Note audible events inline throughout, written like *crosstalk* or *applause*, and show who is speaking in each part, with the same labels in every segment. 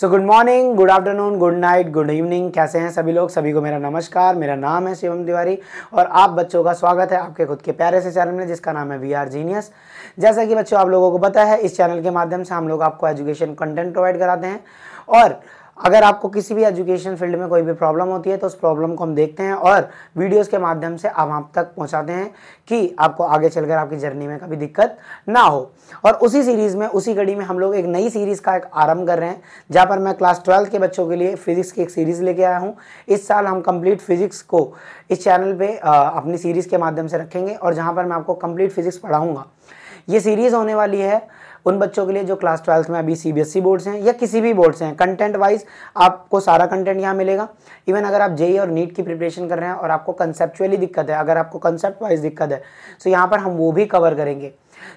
Speaker 1: सो good morning good afternoon good night good evening कैसे हैं सभी लोग सभी को मेरा नमस्कार मेरा नाम है शिवम तिवारी और आप बच्चों का स्वागत है आपके खुद के प्यारे से चैनल में जिसका नाम है वी आर जीनियस जैसा कि बच्चों आप लोगों को पता है इस चैनल के माध्यम से हम लोग आपको एजुकेशन कंटेंट प्रोवाइड कराते हैं और अगर आपको किसी भी एजुकेशन फील्ड में कोई भी प्रॉब्लम होती है तो उस प्रॉब्लम को हम देखते हैं और वीडियोस के माध्यम से आप आप तक पहुंचाते हैं कि आपको आगे चलकर आपकी जर्नी में कभी दिक्कत ना हो और उसी सीरीज़ में उसी कड़ी में हम लोग एक नई सीरीज़ का एक आरंभ कर रहे हैं जहाँ पर मैं क्लास ट्वेल्थ के बच्चों के लिए फिजिक्स की एक सीरीज़ लेके आया हूँ इस साल हम कंप्लीट फिजिक्स को इस चैनल पर अपनी सीरीज़ के माध्यम से रखेंगे और जहाँ पर मैं आपको कंप्लीट फिजिक्स पढ़ाऊँगा ये सीरीज़ होने वाली है उन बच्चों के लिए जो क्लास ट्वेल्थ में अभी सीबीएसई बोर्ड से हैं या किसी भी बोर्ड से हैं कंटेंट वाइज आपको सारा कंटेंट यहाँ मिलेगा इवन अगर आप जेई e और नीट की प्रिपरेशन कर रहे हैं और आपको कंसेप्चुअली दिक्कत है अगर आपको कंसेप्ट वाइज दिक्कत है तो यहाँ पर हम वो भी कवर करेंगे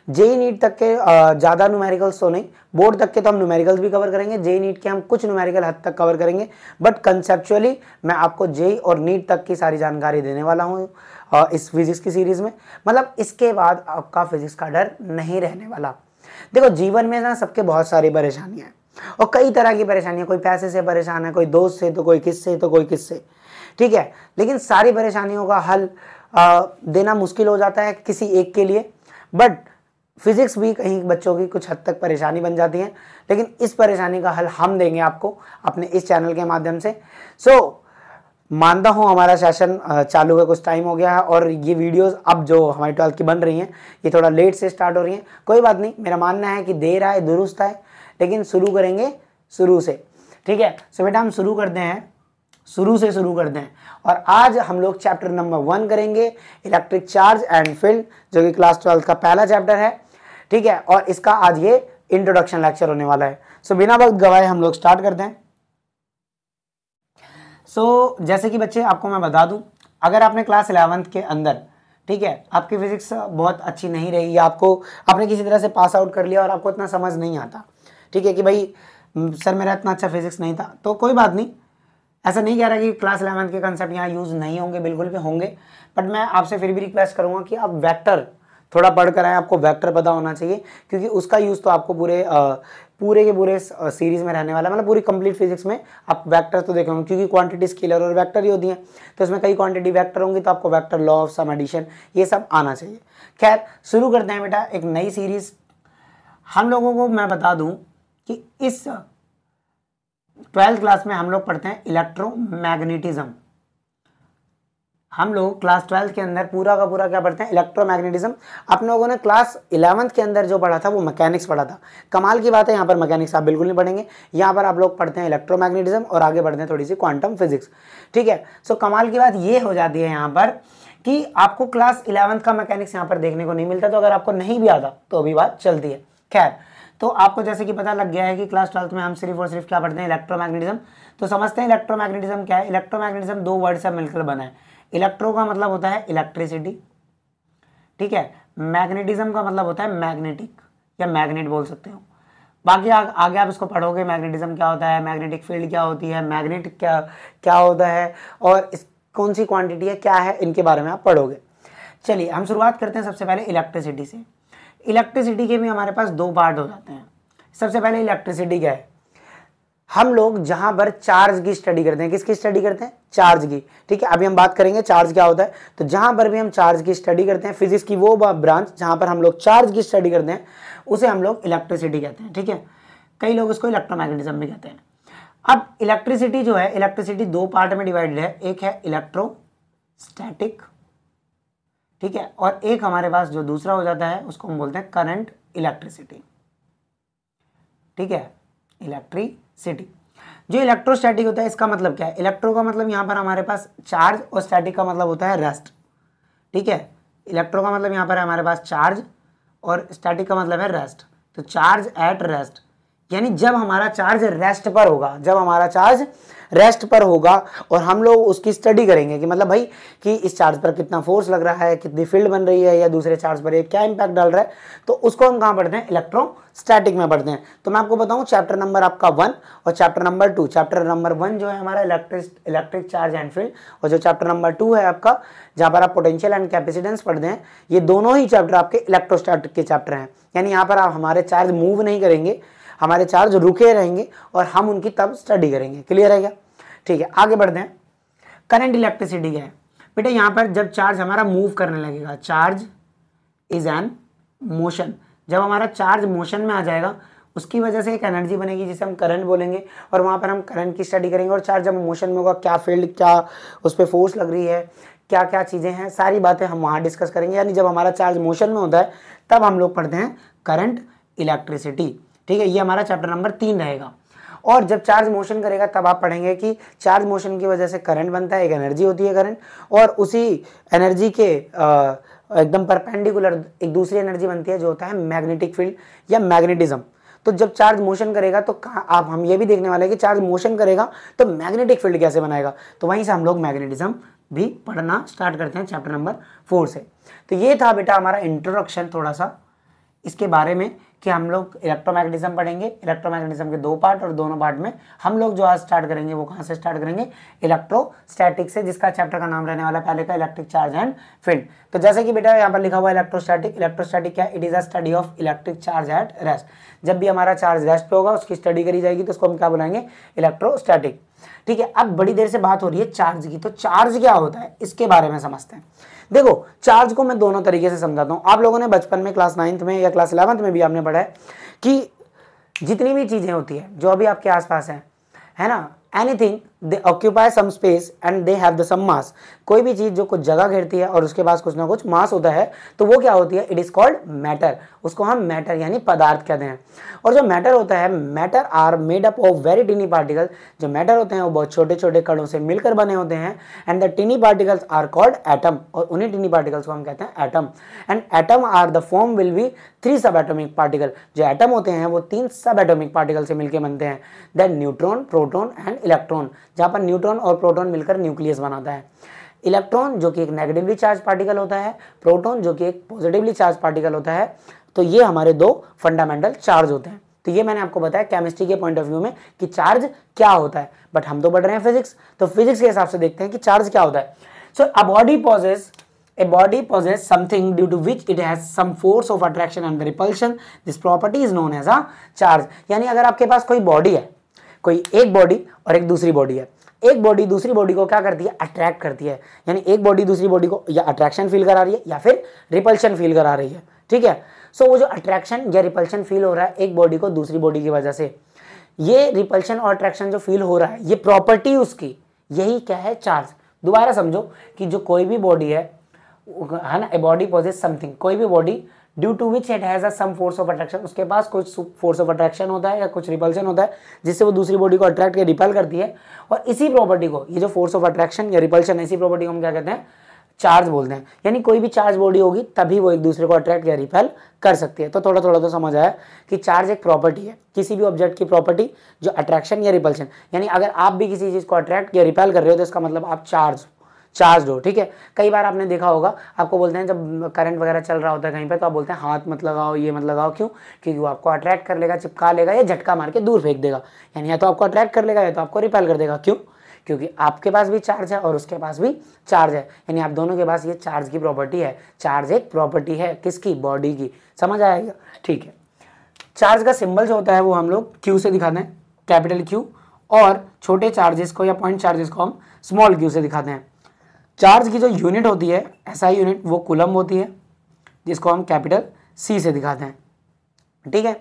Speaker 1: जेई नीट e तक के ज़्यादा न्यूमेरिकल्स तो नहीं बोर्ड तक के तो हम न्यूमेरिकल्स भी कवर करेंगे जेई नीट e के हम कुछ न्यूमेरिकल हद तक कवर करेंगे बट कंसेप्चुअली मैं आपको जेई और नीट तक की सारी जानकारी देने वाला हूँ इस फिजिक्स की सीरीज़ में मतलब इसके बाद आपका फिजिक्स का डर नहीं रहने वाला देखो जीवन में ना सबके बहुत सारी परेशानियां हैं और कई तरह की परेशानियां कोई पैसे से परेशान है कोई दोस्त से तो कोई किससे तो कोई किससे ठीक है लेकिन सारी परेशानियों का हल आ, देना मुश्किल हो जाता है किसी एक के लिए बट फिजिक्स भी कहीं बच्चों की कुछ हद तक परेशानी बन जाती है लेकिन इस परेशानी का हल हम देंगे आपको अपने इस चैनल के माध्यम से सो so, मानता हूँ हमारा सेशन चालू हुआ कुछ टाइम हो गया है और ये वीडियोस अब जो हमारी ट्वेल्थ की बन रही हैं ये थोड़ा लेट से स्टार्ट हो रही हैं कोई बात नहीं मेरा मानना है कि देर आए दुरुस्त आए लेकिन शुरू करेंगे शुरू से ठीक है सो बेटा हम शुरू करते हैं शुरू से शुरू करते हैं और आज हम लोग चैप्टर नंबर वन करेंगे इलेक्ट्रिक चार्ज एंड फील्ड जो कि क्लास ट्वेल्थ का पहला चैप्टर है ठीक है और इसका आज ये इंट्रोडक्शन लेक्चर होने वाला है सो बिना वक्त गवाए हम लोग स्टार्ट करते हैं सो so, जैसे कि बच्चे आपको मैं बता दूं अगर आपने क्लास इलेवंथ के अंदर ठीक है आपकी फिजिक्स बहुत अच्छी नहीं रही या आपको आपने किसी तरह से पास आउट कर लिया और आपको इतना समझ नहीं आता ठीक है कि भाई सर मेरा इतना अच्छा फिजिक्स नहीं था तो कोई बात नहीं ऐसा नहीं कह रहा कि क्लास इलेवंथ के कंसेप्ट यहाँ यूज़ नहीं होंगे बिल्कुल भी होंगे बट मैं आपसे फिर भी रिक्वेस्ट करूँगा कि आप वैक्टर थोड़ा पढ़ कर आए आपको वैक्टर पता होना चाहिए क्योंकि उसका यूज़ तो आपको पूरे पूरे के पूरे सीरीज में रहने वाला मतलब पूरी कंप्लीट फिजिक्स में आप वेक्टर तो देखेंगे होंगे क्योंकि क्वांटिटी स्केलर और वेक्टर ही होती हैं तो इसमें कई क्वांटिटी वेक्टर होंगी तो आपको vector law of sum addition ये सब आना चाहिए खैर शुरू करते हैं बेटा एक नई सीरीज हम लोगों को मैं बता दूँ कि इस ट्वेल्थ क्लास में हम लोग पढ़ते हैं इलेक्ट्रोमैग्नेटिज्म हम लोग क्लास ट्वेल्थ के अंदर पूरा का पूरा क्या पढ़ते हैं इलेक्ट्रोमैग्नेटिज्म आप लोगों ने क्लास इलेवंथ के अंदर जो पढ़ा था वो मैकेनिक्स पढ़ा था कमाल की बात है यहाँ पर मैकेनिक्स आप बिल्कुल नहीं पढ़ेंगे यहाँ पर आप लोग पढ़ते हैं इलेक्ट्रोमैग्नेटिज्म और आगे बढ़ते हैं थोड़ी सी क्वांटम फिजिक्स ठीक है सो कमाल की बात ये हो जाती है यहाँ पर कि आपको क्लास इलेवंथ का मैकेनिक्स यहाँ पर देखने को नहीं मिलता तो अगर आपको नहीं भी आता तो अभी बात चलती है खैर तो आपको जैसे कि पता लग गया है कि क्लास ट्वेल्थ में हम सिर्फ और सिर्फ क्या पढ़ते हैं इलेक्ट्रोमैग्नेटिज्म तो समझते हैं इलेक्ट्रोमैग्नेटिज्म क्या है इलेक्ट्रोमैग्नेटिज्म दो वर्ड से मिलकर बना है इलेक्ट्रो का मतलब होता है इलेक्ट्रिसिटी ठीक है मैग्नेटिज्म का मतलब होता है मैग्नेटिक या मैग्नेट बोल सकते हो बाकी आ, आगे आप इसको पढ़ोगे मैग्नेटिज्म क्या होता है मैग्नेटिक फील्ड क्या होती है मैग्नेट क्या क्या होता है और इस कौन सी क्वांटिटी है क्या है इनके बारे में आप पढ़ोगे चलिए हम शुरुआत करते हैं सबसे पहले इलेक्ट्रिसिटी से इलेक्ट्रिसिटी के भी हमारे पास दो पार्ट हो जाते हैं सबसे पहले इलेक्ट्रिसिटी क्या है हम लोग जहां पर चार्ज की स्टडी करते हैं किसकी स्टडी करते हैं चार्ज की ठीक है अभी हम बात करेंगे चार्ज क्या होता है तो जहां पर भी हम चार्ज की स्टडी करते हैं फिजिक्स की वो ब्रांच जहां पर हम लोग चार्ज की स्टडी करते हैं उसे हम लोग इलेक्ट्रिसिटी कहते हैं ठीक है कई लोग उसको इलेक्ट्रोमैग्नेटिज्म भी कहते हैं अब इलेक्ट्रिसिटी जो है इलेक्ट्रिसिटी दो पार्ट में डिवाइडेड है एक है इलेक्ट्रो स्टैटिक ठीक है और एक हमारे पास जो दूसरा हो जाता है उसको हम बोलते हैं करंट इलेक्ट्रिसिटी ठीक है इलेक्ट्री सिटी जो इलेक्ट्रोस्टैटिक होता है इसका मतलब क्या है इलेक्ट्रो का मतलब यहाँ पर हमारे पास चार्ज और स्टैटिक का मतलब होता है रेस्ट ठीक है इलेक्ट्रो का मतलब यहाँ पर है हमारे पास चार्ज और स्टैटिक का मतलब है रेस्ट तो चार्ज एट रेस्ट यानी जब हमारा चार्ज रेस्ट पर होगा जब हमारा चार्ज रेस्ट पर होगा और हम लोग उसकी स्टडी करेंगे कि मतलब भाई कि इस चार्ज पर कितना फोर्स लग रहा है कितनी फील्ड बन रही है या दूसरे चार्ज पर क्या इम्पैक्ट डाल रहा है तो उसको हम कहाँ पढ़ते हैं इलेक्ट्रोस्टैटिक में पढ़ते हैं तो मैं आपको बताऊँ चैप्टर नंबर आपका वन और chapter number two chapter number one जो है हमारा electric electric charge and field और जो चैप्टर नंबर टू है आपका जहाँ पर आप पोटेंशियल एंड कैपेसिटेंस पढ़ते हैं ये दोनों ही चैप्टर आपके इलेक्ट्रोस्टैटिक के चैप्टर हैं यानी यहाँ पर आप हमारे चार्ज मूव नहीं करेंगे हमारे चार्ज रुके रहेंगे और हम उनकी तब स्टडी करेंगे क्लियर है क्या ठीक है आगे बढ़ते हैं करंट इलेक्ट्रिसिटी क्या है बेटा यहाँ पर जब चार्ज हमारा मूव करने लगेगा चार्ज इज एन मोशन जब हमारा चार्ज मोशन में आ जाएगा उसकी वजह से एक एनर्जी बनेगी जिसे हम करंट बोलेंगे और वहाँ पर हम करंट की स्टडी करेंगे और चार्ज जब मोशन में होगा क्या फील्ड क्या उस पर फोर्स लग रही है क्या क्या चीज़ें हैं सारी बातें हम वहाँ डिस्कस करेंगे यानी जब हमारा चार्ज मोशन में होता है तब हम लोग पढ़ते हैं करंट इलेक्ट्रिसिटी ठीक है ये हमारा चैप्टर नंबर तीन रहेगा और जब चार्ज मोशन करेगा तब आप पढ़ेंगे कि चार्ज मोशन की वजह से करंट बनता है एक एनर्जी होती है करंट और उसी एनर्जी के एकदम परपेंडिकुलर एक दूसरी एनर्जी बनती है जो होता है मैग्नेटिक फील्ड या मैग्नेटिज्म तो जब चार्ज मोशन करेगा तो आप हम ये भी देखने वाले हैं कि चार्ज मोशन करेगा तो मैग्नेटिक फील्ड कैसे बनाएगा तो वहीं से हम लोग मैग्नेटिज्म भी पढ़ना स्टार्ट करते हैं चैप्टर नंबर फोर से तो ये था बेटा हमारा इंट्रोडक्शन थोड़ा सा इसके बारे में कि हम लोग इलेक्ट्रोमैग्नेटिज्म पढ़ेंगे इलेक्ट्रोमैग्नेटिज्म के दो पार्ट और दोनों पार्ट में हम लोग जो आज स्टार्ट करेंगे वो कहाँ से स्टार्ट करेंगे इलेक्ट्रोस्टैटिक से जिसका चैप्टर का नाम रहने वाला पहले का इलेक्ट्रिक चार्ज एंड फील्ड तो जैसे कि बेटा यहाँ पर लिखा हुआ इलेक्ट्रोस्टैटिक इलेक्ट्रोस्टैटिक क्या it is a study of electric charge at rest जब भी हमारा चार्ज रेस्ट पे होगा उसकी स्टडी करी जाएगी तो उसको हम क्या बुलाएंगे इलेक्ट्रोस्टैटिक ठीक है अब बड़ी देर से बात हो रही है चार्ज की तो चार्ज क्या होता है इसके बारे में समझते हैं देखो चार्ज को मैं दोनों तरीके से समझाता हूँ आप लोगों ने बचपन में क्लास नाइन्थ में या क्लास इलेवंथ में भी आपने पढ़ा है कि जितनी भी चीज़ें होती है जो अभी आपके आसपास हैं है ना anything they occupy some space and they have the some mass कोई भी चीज़ जो कुछ जगह घेरती है और उसके पास कुछ ना कुछ मास होता है तो वो क्या होती है इट इज़ कॉल्ड मैटर उसको हम मैटर यानी पदार्थ कहते हैं और जो मैटर होता है matter are made up of very tiny particle जो मैटर होते हैं वो बहुत छोटे छोटे कणों से मिलकर बने होते हैं and the tiny particles are called atom और उन्हीं टिनी पार्टिकल्स को हम कहते हैं atom and atom are the form will be three sub atomic particle जो एटम होते हैं वो तीन सब एटोमिक पार्टिकल से मिलकर बनते हैं then neutron proton and electron जहाँ पर न्यूट्रॉन और प्रोटॉन मिलकर न्यूक्लियस बनाता है इलेक्ट्रॉन जो कि एक नेगेटिवली चार्ज पार्टिकल होता है प्रोटॉन जो कि एक पॉजिटिवली चार्ज पार्टिकल होता है तो ये हमारे दो फंडामेंटल चार्ज होते हैं तो ये मैंने आपको बताया केमिस्ट्री के पॉइंट ऑफ व्यू में कि चार्ज क्या होता है बट हम तो पढ़ रहे हैं फिजिक्स तो फिजिक्स के हिसाब से देखते हैं कि चार्ज क्या होता है so a body possess a body possess something due to which it has some force of attraction and repulsion this property is known as a charge यानी अगर आपके पास कोई बॉडी है कोई एक बॉडी और एक दूसरी बॉडी है एक बॉडी दूसरी बॉडी को क्या करती है अट्रैक्ट करती है यानी एक बॉडी दूसरी बॉडी को या अट्रैक्शन फील करा रही है या फिर रिपल्शन फील करा रही है ठीक है सो so, वो जो अट्रैक्शन या रिपल्शन फील हो रहा है एक बॉडी को दूसरी बॉडी की वजह से ये रिपल्शन और अट्रैक्शन जो फील हो रहा है ये प्रॉपर्टी उसकी यही क्या है चार्ज दोबारा समझो कि जो कोई भी बॉडी है है ना ए बॉडी पॉजिट समथिंग कोई भी body due to which it has some force of attraction उसके पास कुछ फोर्स ऑफ अट्रैक्शन होता है या कुछ रिपल्शन होता है जिससे वो दूसरी बॉडी को अट्रैक्ट या रिपेल करती है और इसी प्रॉपर्टी को ये जो फोर्स ऑफ अट्रैक्शन या रिपल्शन इसी प्रॉपर्टी को हम क्या कहते हैं चार्ज बोलते हैं यानी कोई भी चार्ज बॉडी होगी तभी वो एक दूसरे को अट्रैक्ट या रिपेल कर सकती है तो थोड़ा थोड़ा तो समझ आया कि चार्ज एक प्रॉपर्टी है किसी भी ऑब्जेक्ट की प्रॉपर्टी जो अट्रैक्शन या रिपल्शन यानी अगर आप भी किसी चीज़ को अट्रैक्ट या रिपेल कर रहे हो तो इसका मतलब आप चार्ज चार्ज हो ठीक है कई बार आपने देखा होगा आपको बोलते हैं जब करंट वगैरह चल रहा होता है कहीं पे तो आप बोलते हैं हाथ मत लगाओ ये मत लगाओ क्यों क्योंकि वो आपको अट्रैक्ट कर लेगा चिपका लेगा या झटका मार के दूर फेंक देगा यानी या तो आपको अट्रैक्ट कर लेगा या तो आपको रिपेल कर देगा क्यों क्योंकि आपके पास भी चार्ज है और उसके पास भी चार्ज है यानी आप दोनों के पास ये चार्ज की प्रॉपर्टी है चार्ज एक प्रॉपर्टी है किसकी बॉडी की समझ आएगा ठीक है चार्ज का सिंबल जो होता है वो हम लोग क्यू से दिखाते हैं कैपिटल क्यू और छोटे चार्जेस को या पॉइंट चार्जेस को हम स्मॉल क्यू से दिखाते हैं चार्ज की जो यूनिट होती है एसआई यूनिट वो कुलम होती है जिसको हम कैपिटल सी से दिखाते हैं ठीक है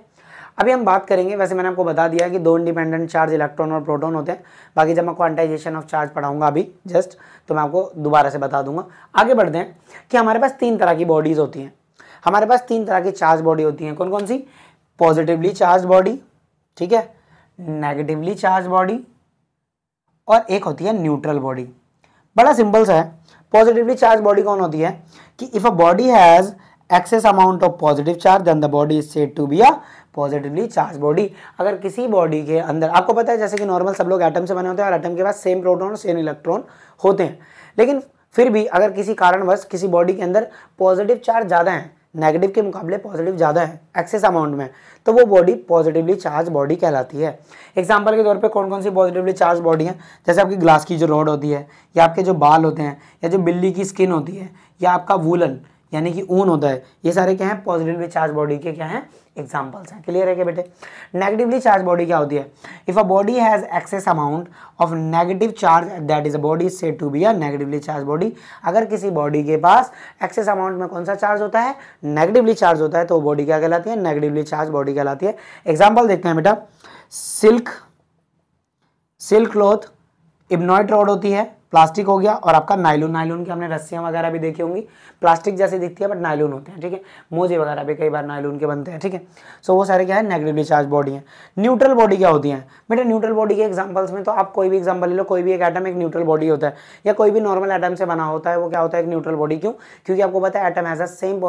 Speaker 1: अभी हम बात करेंगे वैसे मैंने आपको बता दिया कि दो इंडिपेंडेंट चार्ज इलेक्ट्रॉन और प्रोटॉन होते हैं बाकी जब मैं क्वांटाइजेशन ऑफ चार्ज पढ़ाऊंगा अभी जस्ट तो मैं आपको दोबारा से बता दूंगा आगे बढ़ते हैं कि हमारे पास तीन तरह की बॉडीज़ होती हैं हमारे पास तीन तरह की चार्ज बॉडी होती हैं कौन कौन सी पॉजिटिवली चार्ज बॉडी ठीक है नेगेटिवली चार्ज बॉडी और एक होती है न्यूट्रल बॉडी बड़ा सिंपल सा है पॉजिटिवली चार्ज बॉडी कौन होती है कि if a body has excess amount of positive charge then the body is said to be a positively charge body अगर किसी बॉडी के अंदर आपको पता है जैसे कि नॉर्मल सब लोग एटम से बने होते हैं और एटम के पास सेम प्रोटोन और सेम इलेक्ट्रॉन होते हैं लेकिन फिर भी अगर किसी कारणवश किसी बॉडी के अंदर पॉजिटिव चार्ज ज़्यादा है नेगेटिव के मुकाबले पॉजिटिव ज़्यादा है एक्सेस अमाउंट में तो वो बॉडी पॉजिटिवली चार्ज बॉडी कहलाती है एग्जाम्पल के तौर पर कौन कौन सी पॉजिटिवली चार्ज बॉडी है जैसे आपकी ग्लास की जो रॉड होती है या आपके जो बाल होते हैं या जो बिल्ली की स्किन होती है या आपका वूलन यानी कि ऊन होता है ये सारे क्या हैं पॉजिटिवली चार्ज बॉडी के क्या हैं एग्जाम्पल्स हैं क्लियर है क्या बेटे नेगेटिवली चार्ज बॉडी क्या होती है if a body has excess amount of negative charge that is a body said to be a negatively charge body अगर किसी बॉडी के पास एक्सेस अमाउंट में कौन सा चार्ज होता है नेगेटिवली चार्ज होता है तो बॉडी क्या कहलाती है नेगेटिवली चार्ज बॉडी कहलाती है एग्जाम्पल देखते हैं बेटा silk silk cloth ebonite rod होती है प्लास्टिक हो गया और आपका नाइलून नाइलून की हमने रस्सियाँ वगैरह भी देखी होंगी प्लास्टिक जैसे दिखती है बट नाइलून होते हैं ठीक है मोजे वगैरह भी कई बार नाइलून के बनते हैं ठीक है सो वो सारे क्या है नेगेटिवली चार्ज बॉडी है न्यूट्रल बॉडी क्या होती है बेटा न्यूट्रल बॉडी के एग्जाम्पल्स में तो आप कोई भी एग्जाम्पल ले लो कोई भी एक एटम एक न्यूट्रल बॉडी होता है या कोई भी नॉर्मल आइटम से बना होता है वो क्या होता है एक न्यूट्रल बॉडी क्यों क्योंकि आपको पता है atom as a same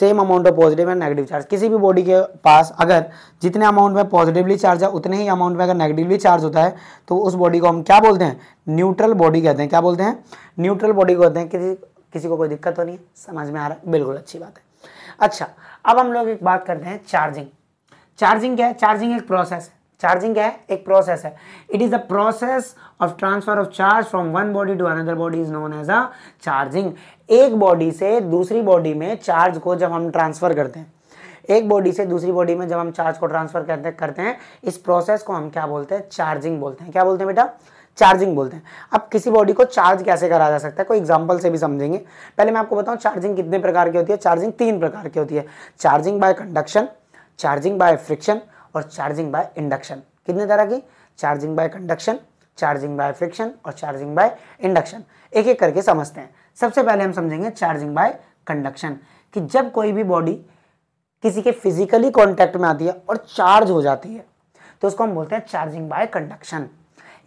Speaker 1: same amount of positive and negative charge किसी भी बॉडी के पास अगर जितने अमाउंट में पॉजिटिवली चार्ज है उतने ही अमाउंट में अगर नेगेटिवली चार्ज होता है तो उस बॉडी को हम क्या बोलते हैं न्यूट्रल बॉडी कहते हैं क्या बोलते हैं न्यूट्रल बॉडी को कहते हैं किसी किसी को कोई दिक्कत तो नहीं है समझ में आ रहा है बिल्कुल अच्छी बात है अच्छा अब हम लोग एक बात करते हैं चार्जिंग चार्जिंग क्या है चार्जिंग एक प्रोसेस है चार्जिंग क्या है एक प्रोसेस है it is the process of transfer of charge from one body to another body is known as a charging एक बॉडी से दूसरी बॉडी में चार्ज को जब हम ट्रांसफ़र करते हैं एक बॉडी से दूसरी बॉडी में जब हम चार्ज को ट्रांसफ़र करते करते हैं इस प्रोसेस को हम क्या बोलते हैं चार्जिंग बोलते हैं क्या बोलते हैं बेटा चार्जिंग बोलते हैं अब किसी बॉडी को चार्ज कैसे करा जा सकता है कोई एग्जाम्पल से भी समझेंगे पहले मैं आपको बताऊं चार्जिंग कितने प्रकार की होती है चार्जिंग तीन प्रकार की होती है charging by conduction charging by friction और चार्जिंग बाय इंडक्शन कितने तरह की charging by conduction charging by friction और चार्जिंग बाय इंडक्शन एक एक करके समझते हैं सबसे पहले हम समझेंगे चार्जिंग बाय कंडक्शन कि जब कोई भी बॉडी किसी के फिजिकली कॉन्टैक्ट में आती है और चार्ज हो जाती है तो उसको हम बोलते हैं चार्जिंग बाय कंडक्शन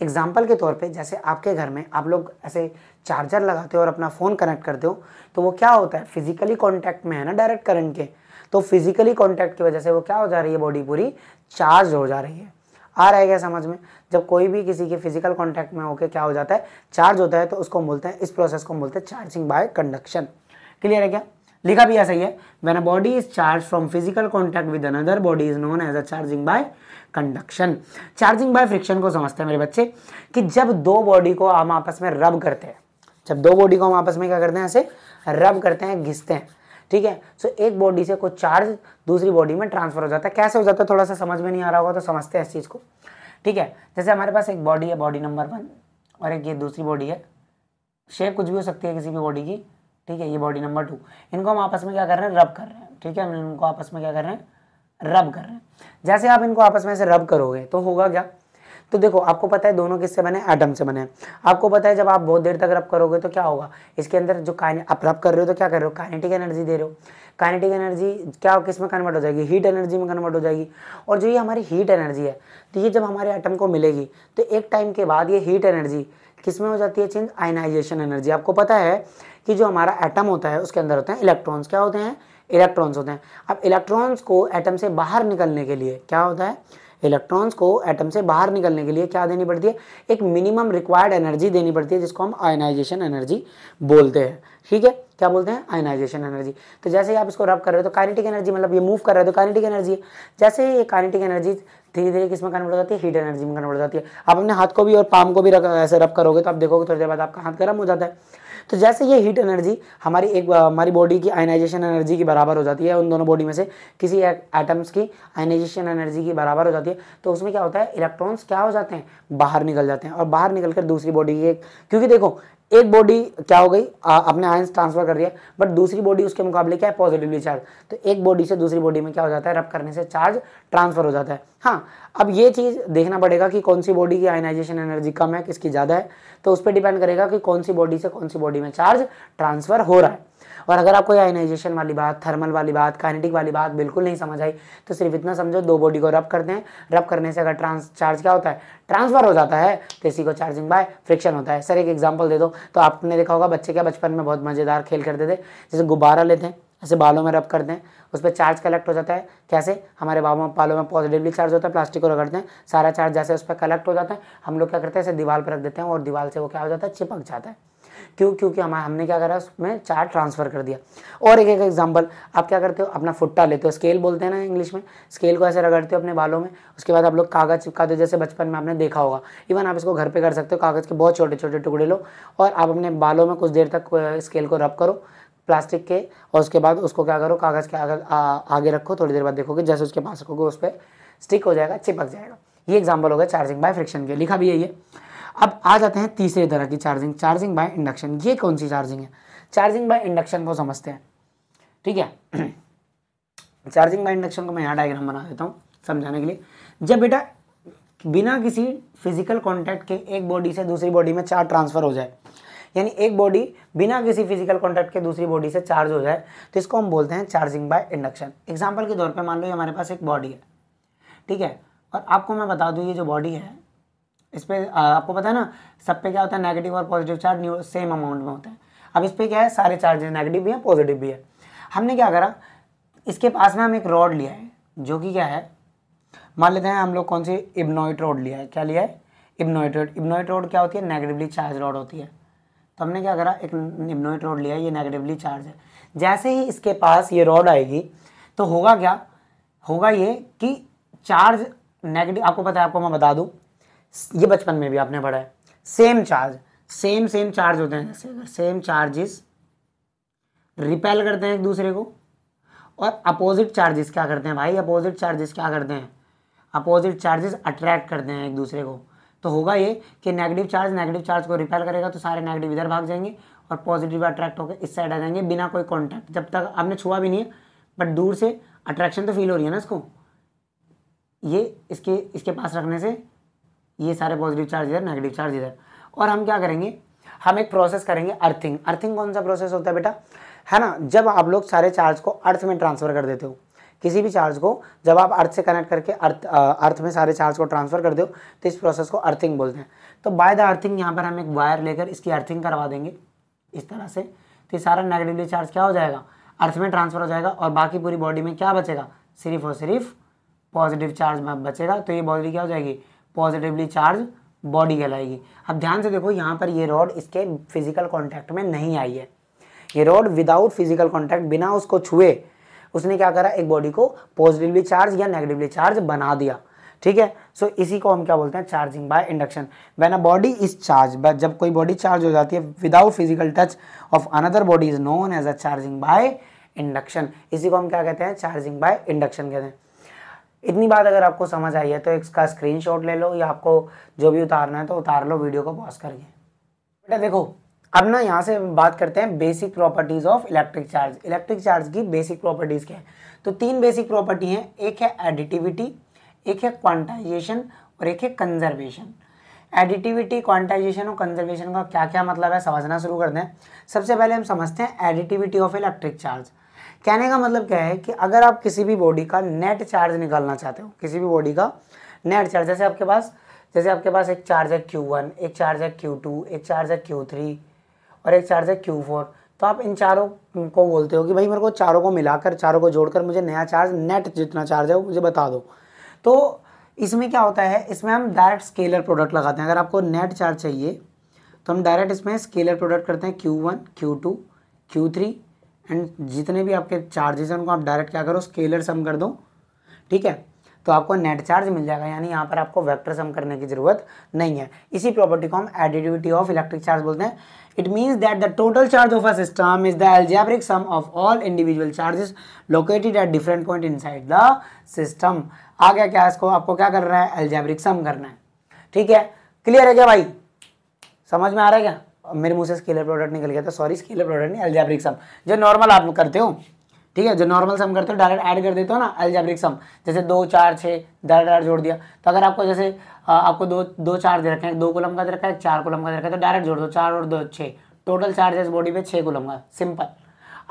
Speaker 1: एग्जाम्पल के तौर पे जैसे आपके घर में आप लोग ऐसे चार्जर लगाते हो और अपना फ़ोन कनेक्ट करते हो तो वो क्या होता है फिजिकली कॉन्टैक्ट में है ना डायरेक्ट करंट के तो फिजिकली कॉन्टैक्ट की वजह से वो क्या हो जा रही है बॉडी पूरी चार्ज हो जा रही है आ रहा है क्या समझ में जब कोई भी किसी के फिजिकल कांटेक्ट में होकर क्या हो जाता है चार्ज होता है तो उसको बोलते हैं इस प्रोसेस को बोलते हैं चार्जिंग बाय कंडक्शन क्लियर है क्या लिखा भी ऐसा ही है when a body is charge from physical contact with another body is known as a charging by conduction charging by friction को समझते हैं मेरे बच्चे कि जब दो बॉडी को हम आपस में रब करते हैं जब दो बॉडी को हम आपस में क्या करते हैं ऐसे रब करते हैं घिसते हैं ठीक है सो एक बॉडी से कुछ चार्ज दूसरी बॉडी में ट्रांसफर हो जाता है कैसे हो जाता है थोड़ा सा समझ में नहीं आ रहा होगा तो समझते हैं इस चीज़ को ठीक है जैसे हमारे पास एक बॉडी है बॉडी नंबर वन और एक ये दूसरी बॉडी है शेप कुछ भी हो सकती है किसी भी बॉडी की ठीक है ये बॉडी नंबर टू इनको हम आपस में क्या कर रहे हैं रब कर रहे हैं ठीक है हम इनको आपस में क्या कर रहे हैं रब कर रहे हैं जैसे आप इनको आपस में से रब करोगे तो होगा क्या तो देखो आपको पता है दोनों किससे बने एटम से बने आपको पता है जब आप बहुत देर तक रब करोगे तो क्या होगा इसके अंदर जो काइने आप रब कर रहे हो तो क्या कर रहे हो काइनेटिक एनर्जी दे रहे हो काइनेटिक एनर्जी क्या किस में कन्वर्ट हो जाएगी हीट एनर्जी में कन्वर्ट हो जाएगी और जो ये हमारी हीट एनर्जी है तो ये जब हमारे एटम को मिलेगी तो एक टाइम के बाद ये हीट एनर्जी किस में हो जाती है चेंज आयनाइजेशन एनर्जी आपको पता है कि जो हमारा एटम होता है उसके अंदर होते हैं इलेक्ट्रॉन्स क्या होते हैं इलेक्ट्रॉन्स होते हैं अब इलेक्ट्रॉन्स को एटम से बाहर निकलने के लिए क्या होता है इलेक्ट्रॉन्स को एटम से बाहर निकलने के लिए क्या देनी पड़ती है एक मिनिमम रिक्वायर्ड एनर्जी देनी पड़ती है जिसको हम आयनाइजेशन एनर्जी बोलते हैं ठीक है क्या बोलते हैं आयनाइजेशन एनर्जी तो जैसे ही आप इसको रब कर रहे हो तो कानेटिक एनर्जी मतलब ये मूव कर रहे हो तो कानेटिक एनर्जी है जैसे ये कानेटिक एनर्जी धीरे धीरे किसमें कन्वर्ट हो जाती है हीट एनर्जी में कन्वर्ट हो जाती है आप अपने हाथ को भी और पाम को भी रख ऐसे रब करोगे तो आप देखोगे थोड़ी देर बाद आपका हाथ गर्म हो जाता है तो जैसे ये हीट एनर्जी हमारी एक हमारी बॉडी की आयनाइजेशन एनर्जी की बराबर हो जाती है उन दोनों बॉडी में से किसी एटम्स की आयनाइजेशन एनर्जी की बराबर हो जाती है तो उसमें क्या होता है इलेक्ट्रॉन्स क्या हो जाते हैं बाहर निकल जाते हैं और बाहर निकल कर दूसरी बॉडी की क्योंकि देखो एक बॉडी क्या हो गई अपने आयंस ट्रांसफर कर रही है बट दूसरी बॉडी उसके मुकाबले क्या है पॉजिटिवली चार्ज तो एक बॉडी से दूसरी बॉडी में क्या हो जाता है रब करने से चार्ज ट्रांसफर हो जाता है हाँ अब ये चीज़ देखना पड़ेगा कि कौन सी बॉडी की आयनाइजेशन एनर्जी कम है किसकी ज़्यादा है तो उस पर डिपेंड करेगा कि कौन सी बॉडी से कौन सी बॉडी में चार्ज ट्रांसफर हो रहा है और अगर आपको आयनाइजेशन वाली बात थर्मल वाली बात काइनेटिक वाली बात बिल्कुल नहीं समझ आई तो सिर्फ इतना समझो दो बॉडी को रब करते हैं रब करने से अगर ट्रांस चार्ज क्या होता है ट्रांसफर हो जाता है तो इसी को चार्जिंग बाय फ्रिक्शन होता है सर एक एग्जाम्पल दे दो तो आपने देखा होगा बच्चे क्या बचपन में बहुत मज़ेदार खेल करते थे जैसे गुब्बारा लेते हैं ऐसे बालों में रब करते हैं उस पर चार्ज कलेक्ट हो जाता है कैसे हमारे बालों बालों में पॉजिटिवली चार्ज होता है प्लास्टिक को रगड़ते हैं सारा चार्ज जैसे उस पर कलेक्ट हो जाता है हम लोग क्या करते हैं ऐसे दीवार पर रख देते हैं और दीवार से वो क्या हो जाता है चिपक जाता है क्यों क्योंकि हम हमने क्या करा उसमें चार ट्रांसफ़र कर दिया और एक एक एग्जाम्पल आप क्या करते हो अपना फुट्टा लेते हो स्केल बोलते हैं ना इंग्लिश में स्केल को ऐसे रगड़ते हो अपने बालों में उसके बाद आप लोग कागज़ चिपकाते हो जैसे बचपन में आपने देखा होगा इवन आप इसको घर पर कर सकते हो कागज़ के बहुत छोटे छोटे टुकड़े लो और आप अपने बालों में कुछ देर तक स्केल को रब करो प्लास्टिक के और उसके बाद उसको क्या करो कागज़ के आगे, आगे रखो थोड़ी देर बाद देखोगे जैसे उसके पास रखोगे उस पर स्टिक हो जाएगा चिपक जाएगा ये एग्जाम्पल हो गया चार्जिंग बाय फ्रिक्शन के लिखा भी है ये अब आ जाते हैं तीसरे तरह की चार्जिंग चार्जिंग बाय इंडक्शन ये कौन सी चार्जिंग है चार्जिंग बाय इंडक्शन को समझते हैं ठीक है चार्जिंग बाय इंडक्शन को मैं यहाँ डायग्राम बना देता हूँ समझाने के लिए जब बेटा बिना किसी फिजिकल कॉन्टैक्ट के एक बॉडी से दूसरी बॉडी में चार्ज ट्रांसफर हो जाए यानी एक बॉडी बिना किसी फिजिकल कॉन्टैक्ट के दूसरी बॉडी से चार्ज हो जाए तो इसको हम बोलते हैं चार्जिंग बाय इंडक्शन एग्जाम्पल के तौर पर मान लो हमारे पास एक बॉडी है ठीक है और आपको मैं बता दूँ ये जो बॉडी है इस पर आपको पता है ना सब पे क्या होता है नेगेटिव और पॉजिटिव चार्ज सेम अमाउंट में होता है अब इस पर क्या है सारे चार्जेस नेगेटिव भी हैं पॉजिटिव भी है हमने क्या करा इसके पास में हम एक रॉड लिया है जो कि क्या है मान लेते हैं हम लोग कौन सी इब्नोइट रॉड लिया है क्या लिया है इब्नोइट रॉड इब्नोइट रॉड क्या होती है नेगेटिवली चार्ज रॉड होती है तो हमने क्या करा एक इब्नोइट रॉड लिया है ये नेगेटिवली चार्ज है जैसे ही इसके पास ये रॉड आएगी तो होगा क्या होगा ये कि चार्ज नेगेटिव आपको पता है आपको मैं बता दूँ ये बचपन में भी आपने पढ़ा है same charge same same charge होते हैं जैसे सेम चार्जेस रिपेल करते हैं एक दूसरे को और अपोजिट चार्जेस क्या करते हैं भाई अपोजिट चार्जेस क्या करते हैं अपोजिट चार्जेस अट्रैक्ट करते हैं एक दूसरे को तो होगा ये कि नेगेटिव चार्ज नेगेटिव चार्ज को रिपेल करेगा तो सारे नेगेटिव इधर भाग जाएंगे और पॉजिटिव अट्रैक्ट होकर इस साइड आ जाएंगे बिना कोई कॉन्टैक्ट जब तक आपने छुआ भी नहीं है बट दूर से अट्रैक्शन तो फील हो रही है ना इसको ये इसके इसके पास रखने से ये सारे पॉजिटिव चार्ज इधर नेगेटिव चार्ज इधर और हम क्या करेंगे हम एक प्रोसेस करेंगे अर्थिंग अर्थिंग कौन सा प्रोसेस होता है बेटा है ना जब आप लोग सारे चार्ज को अर्थ में ट्रांसफ़र कर देते हो किसी भी चार्ज को जब आप अर्थ से कनेक्ट करके अर्थ आ, अर्थ में सारे चार्ज को ट्रांसफ़र कर दो तो इस प्रोसेस को अर्थिंग बोलते हैं तो बाय द अर्थिंग यहाँ पर हम एक वायर लेकर इसकी अर्थिंग करवा देंगे इस तरह से तो ये सारा नेगेटिवली चार्ज क्या हो जाएगा अर्थ में ट्रांसफ़र हो जाएगा और बाकी पूरी बॉडी में क्या बचेगा सिर्फ और सिर्फ पॉजिटिव चार्ज बचेगा तो ये बॉडी क्या हो जाएगी पॉजिटिवली चार्ज बॉडी कहलाएगी अब ध्यान से देखो यहाँ पर ये रॉड इसके फिजिकल कॉन्टैक्ट में नहीं आई है ये रॉड विदाउट फिजिकल कॉन्टैक्ट बिना उसको छुए उसने क्या करा एक बॉडी को पॉजिटिवली चार्ज या नेगेटिवली चार्ज बना दिया ठीक है सो so, इसी को हम क्या बोलते हैं charging by induction when a body is charge जब कोई बॉडी चार्ज हो जाती है without physical touch of another body is known as a charging by induction इसी को हम क्या कहते हैं चार्जिंग बाय इंडक्शन कहते हैं इतनी बात अगर आपको समझ आई है तो इसका स्क्रीनशॉट ले लो या आपको जो भी उतारना है तो उतार लो वीडियो को पॉज करके बेटा देखो अब ना यहाँ से बात करते हैं basic properties of electric charge electric charge की बेसिक प्रॉपर्टीज़ क्या है तो तीन बेसिक प्रॉपर्टी हैं एक है एडिटिविटी एक है क्वांटाइजेशन और एक है कंजर्वेशन एडिटिविटी क्वांटाइजेशन और कंजर्वेशन का क्या क्या मतलब है समझना शुरू कर दें सबसे पहले हम समझते हैं एडिटिविटी ऑफ इलेक्ट्रिक चार्ज कहने का मतलब क्या है कि अगर आप किसी भी बॉडी का नेट चार्ज निकालना चाहते हो किसी भी बॉडी का नेट चार्ज जैसे आपके पास जैसे आपके पास एक चार्ज है क्यू वन एक चार्ज है क्यू टू एक चार्ज है क्यू थ्री और एक चार्ज है क्यू फोर तो आप इन चारों को बोलते हो कि भाई मेरे को चारों को मिलाकर चारों को जोड़कर मुझे नया चार्ज नेट जितना चार्ज है वो मुझे बता दो तो इसमें क्या होता है इसमें हम डायरेक्ट स्केलर प्रोडक्ट लगाते हैं अगर आपको नेट चार्ज चाहिए तो हम डायरेक्ट इसमें स्केलर प्रोडक्ट करते हैं Q one Q two Q three and जितने भी आपके चार्जेस हैं उनको आप डायरेक्ट क्या करो स्केलर सम कर दो ठीक है तो आपको नेट चार्ज मिल जाएगा यानी यहाँ पर आपको वेक्टर सम करने की जरूरत नहीं है इसी प्रॉपर्टी को हम एडिटिविटी ऑफ इलेक्ट्रिक चार्ज बोलते हैं it means that the total charge of a system is the algebraic sum of all individual charges located at different point side the system आ गया क्या इसको आपको क्या करना है एल्जैब्रिक सम करना है ठीक है क्लियर है क्या भाई समझ में आ रहा है क्या मेरे मुंह से स्केलर प्रोडक्ट निकल गया था सॉरी स्केलर प्रोडक्ट नहीं एल्जेब्रिक सम जो नॉर्मल आप करते हो ठीक है जो नॉर्मल सम करते हो डायरेक्ट ऐड कर देते हो ना एल्जेब्रिक सम जैसे दो चार छः डायरेक्ट डायरेक्ट जोड़ दिया तो अगर आपको जैसे आपको दो दो चार दे रखे हैं दो कोलम का दे रखा है चार कोलम का दे रखा है तो डायरेक्ट जोड़ दो चार और दो छः टोटल चार्जेस बॉडी पे छः कोलम का सिंपल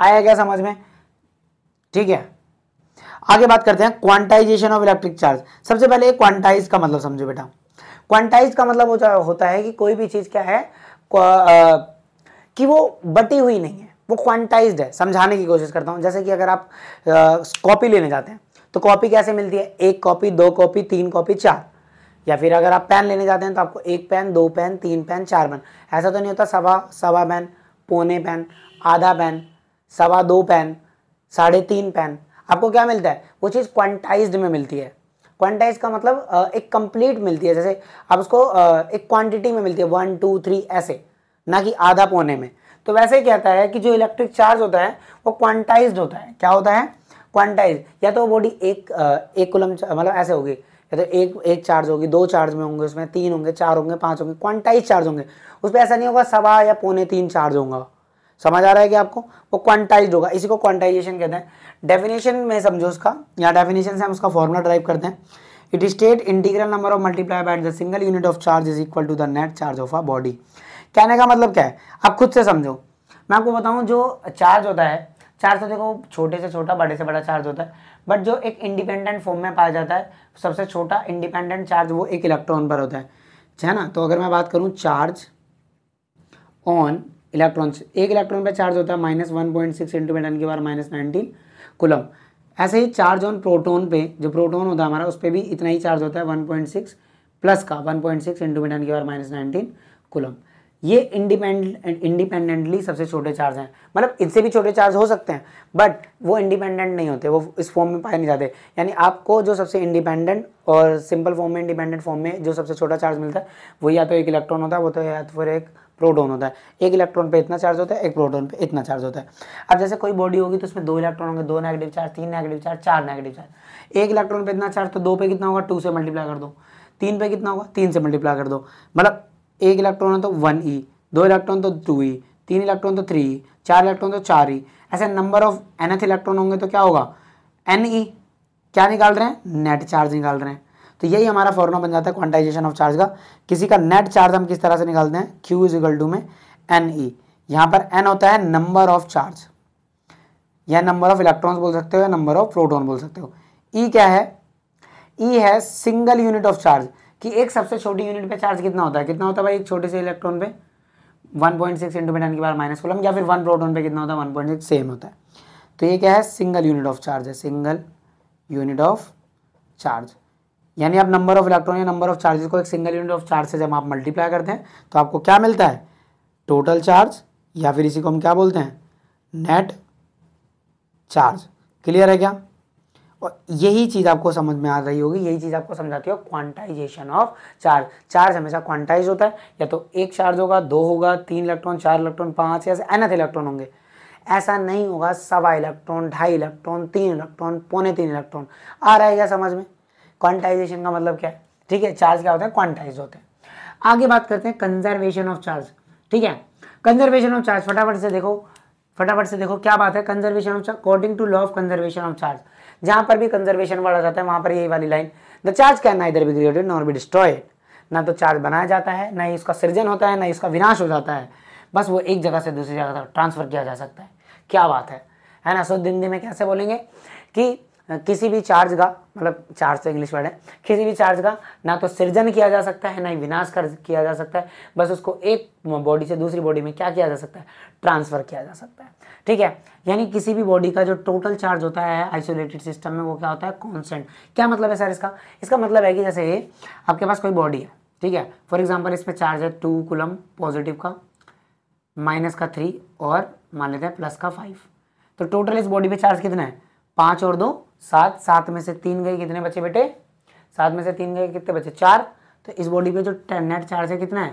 Speaker 1: आया क्या समझ में ठीक है आगे बात करते हैं क्वांटाइजेशन ऑफ इलेक्ट्रिक चार्ज सबसे पहले क्वांटाइज का मतलब समझो बेटा क्वांटाइज का मतलब होता है कि कोई भी चीज़ क्या है कि वो बटी हुई नहीं है वो क्वांटाइज्ड है समझाने की कोशिश करता हूँ जैसे कि अगर आप कॉपी लेने जाते हैं तो कॉपी कैसे मिलती है एक कॉपी दो कॉपी तीन कॉपी चार या फिर अगर आप पेन लेने जाते हैं तो आपको एक पेन दो पेन तीन पेन चार पेन ऐसा तो नहीं होता सवा सवा पेन पौने पेन आधा पेन सवा दो पेन साढ़े तीन पेन आपको क्या मिलता है वो चीज़ क्वांटाइज्ड में मिलती है क्वांटाइज का मतलब एक कंप्लीट मिलती है जैसे आप उसको एक क्वांटिटी में मिलती है वन टू थ्री ऐसे ना कि आधा पौने में तो वैसे कहता है कि जो इलेक्ट्रिक चार्ज होता है वो क्वांटाइज होता है क्या होता है क्वांटाइज या तो बॉडी एक एक कुलम मतलब ऐसे होगी या तो एक एक चार्ज होगी दो चार्ज में होंगे उसमें तीन होंगे चार होंगे पाँच होंगे क्वांटाइज चार्ज होंगे उस पर ऐसा नहीं होगा सवा या पौने तीन चार्ज होगा समझ आ रहा है कि आपको वो क्वांटाइज होगा इसी को क्वांटाइजेशन कहते हैं डेफिनेशन में समझो उसका या डेफिनेशन से हम उसका फॉर्मूला ड्राइव करते हैं it is state integral number of multiply by the single unit of charge is equal to the net charge of a body कहने का मतलब क्या है आप खुद से समझो मैं आपको बताऊँ जो चार्ज होता है चार्ज तो देखो छोटे से छोटा बड़े से बड़ा चार्ज होता है बट जो एक इंडिपेंडेंट फॉर्म में पाया जाता है सबसे छोटा इंडिपेंडेंट चार्ज वो एक इलेक्ट्रॉन पर होता है है ना तो अगर मैं बात करूँ चार्ज ऑन इलेक्ट्रॉन्स एक इलेक्ट्रॉन पे चार्ज होता है minus one point six into ten के बार माइनस नाइनटीन कुलम ऐसे ही चार्ज ऑन प्रोटोन पे जो प्रोटोन होता है हमारा उस पर भी इतना ही चार्ज होता है वन पॉइंट सिक्स प्लस का one point six into ten के बार माइनस नाइनटीन कुलम ये इंडिपेंडेंट इंडिपेंडेंटली सबसे छोटे चार्ज हैं मतलब इनसे भी छोटे चार्ज हो सकते हैं बट वो इंडिपेंडेंट नहीं होते वो इस फॉर्म में पाए नहीं जाते यानी आपको जो सबसे इंडिपेंडेंट और सिंपल फॉर्म में इंडिपेंडेंट फॉर्म में जो सबसे छोटा चार्ज मिलता है वो या तो एक इलेक्ट्रॉन होता है वो तो या तो फिर एक प्रोटोन होता है एक इलेक्ट्रॉन पे इतना चार्ज होता है एक प्रोटोन पे इतना चार्ज होता है अब जैसे कोई बॉडी होगी तो उसमें दो इलेक्ट्रॉन होंगे दो नेगेटिव चार्ज तीन नेगेटिव चार्ज चार नेगेटिव चार्ज एक इलेक्ट्रॉन पे इतना चार्ज तो दो पे कितना होगा टू से मल्टीप्लाई कर दो तीन पे कितना होगा तीन से मल्टीप्लाई कर दो मतलब एक इलेक्ट्रॉन तो वन ई दो इलेक्ट्रॉन तो टू ई तीन इलेक्ट्रॉन तो थ्री ई चार इलेक्ट्रॉन तो चार ई ऐसे नंबर ऑफ एनथ इलेक्ट्रॉन होंगे तो क्या होगा एन ई e, क्या निकाल रहे हैं नेट चार्ज निकाल रहे हैं तो यही हमारा फॉर्मूला बन जाता है क्वांटाइजेशन ऑफ चार्ज का किसी का नेट चार्ज हम किस तरह से निकालते हैं क्यू इज इक्वल टू में एन ई e। यहाँ पर एन होता है नंबर ऑफ चार्ज या नंबर ऑफ इलेक्ट्रॉन्स बोल सकते हो या नंबर ऑफ प्रोटॉन बोल सकते हो ई e क्या है ई e है सिंगल यूनिट ऑफ चार्ज कि एक सबसे छोटी यूनिट पे चार्ज कितना होता है कितना होता है भाई एक छोटे से इलेक्ट्रॉन पे 1.6 पॉइंट सिक्स इंटू टेन की बार माइनस कोलम या फिर वन प्रोटॉन पे कितना होता है 1.6 सेम होता है तो ये क्या है सिंगल यूनिट ऑफ चार्ज है सिंगल यूनिट ऑफ चार्ज यानी आप नंबर ऑफ इलेक्ट्रॉन या नंबर ऑफ चार्जेस को एक सिंगल यूनिट ऑफ चार्ज से जब आप मल्टीप्लाई करते हैं तो आपको क्या मिलता है टोटल चार्ज या फिर इसी को हम क्या बोलते हैं नेट चार्ज क्लियर है क्या और यही चीज़ आपको समझ में आ रही होगी यही चीज़ आपको समझाती हो क्वांटाइजेशन ऑफ चार्ज चार्ज हमेशा क्वांटाइज होता है या तो एक चार्ज होगा दो होगा तीन इलेक्ट्रॉन चार इलेक्ट्रॉन पांच या एनथ इलेक्ट्रॉन होंगे ऐसा नहीं होगा सवा इलेक्ट्रॉन ढाई इलेक्ट्रॉन तीन इलेक्ट्रॉन पौने तीन इलेक्ट्रॉन आ रहा है क्या समझ में क्वांटाइजेशन का मतलब क्या है ठीक है चार्ज क्या होता है क्वांटाइज होते हैं आगे बात करते हैं कंजर्वेशन ऑफ चार्ज ठीक है कंजर्वेशन ऑफ चार्ज फटाफट से देखो फटाफट से देखो क्या बात है conservation of charge according to law of conservation of charge जहां पर भी कंजर्वेशन वाला जाता है वहां पर यही वाली लाइन द चार्ज कैन ना इधर भी क्रिएटेड नॉर भी डिस्ट्रॉयड ना तो चार्ज बनाया जाता है ना ही इसका सृजन होता है ना इसका विनाश हो जाता है बस वो एक जगह से दूसरी जगह तक ट्रांसफर किया जा सकता है क्या बात है है ना सो दिन दिन में कैसे बोलेंगे कि किसी भी चार्ज का मतलब चार्ज तो इंग्लिश वर्ड है किसी भी चार्ज का ना तो सृजन किया जा सकता है ना ही विनाश कर किया जा सकता है बस उसको एक बॉडी से दूसरी बॉडी में क्या किया जा सकता है ट्रांसफ़र किया जा सकता है ठीक है यानी किसी भी बॉडी का जो टोटल चार्ज होता है आइसोलेटेड सिस्टम में वो क्या होता है कॉन्सेंट क्या मतलब है सर इसका इसका मतलब है कि जैसे आपके पास कोई बॉडी है ठीक है फॉर एग्जाम्पल इसमें चार्ज है टू कुलम पॉजिटिव का माइनस का थ्री और मान लेते हैं प्लस का फाइव तो टोटल इस बॉडी पे चार्ज कितना है पाँच और दो सात सात में से तीन गए कितने बचे बेटे सात में से तीन गए कितने बचे चार तो इस बॉडी पे जो नेट चार्ज है कितना है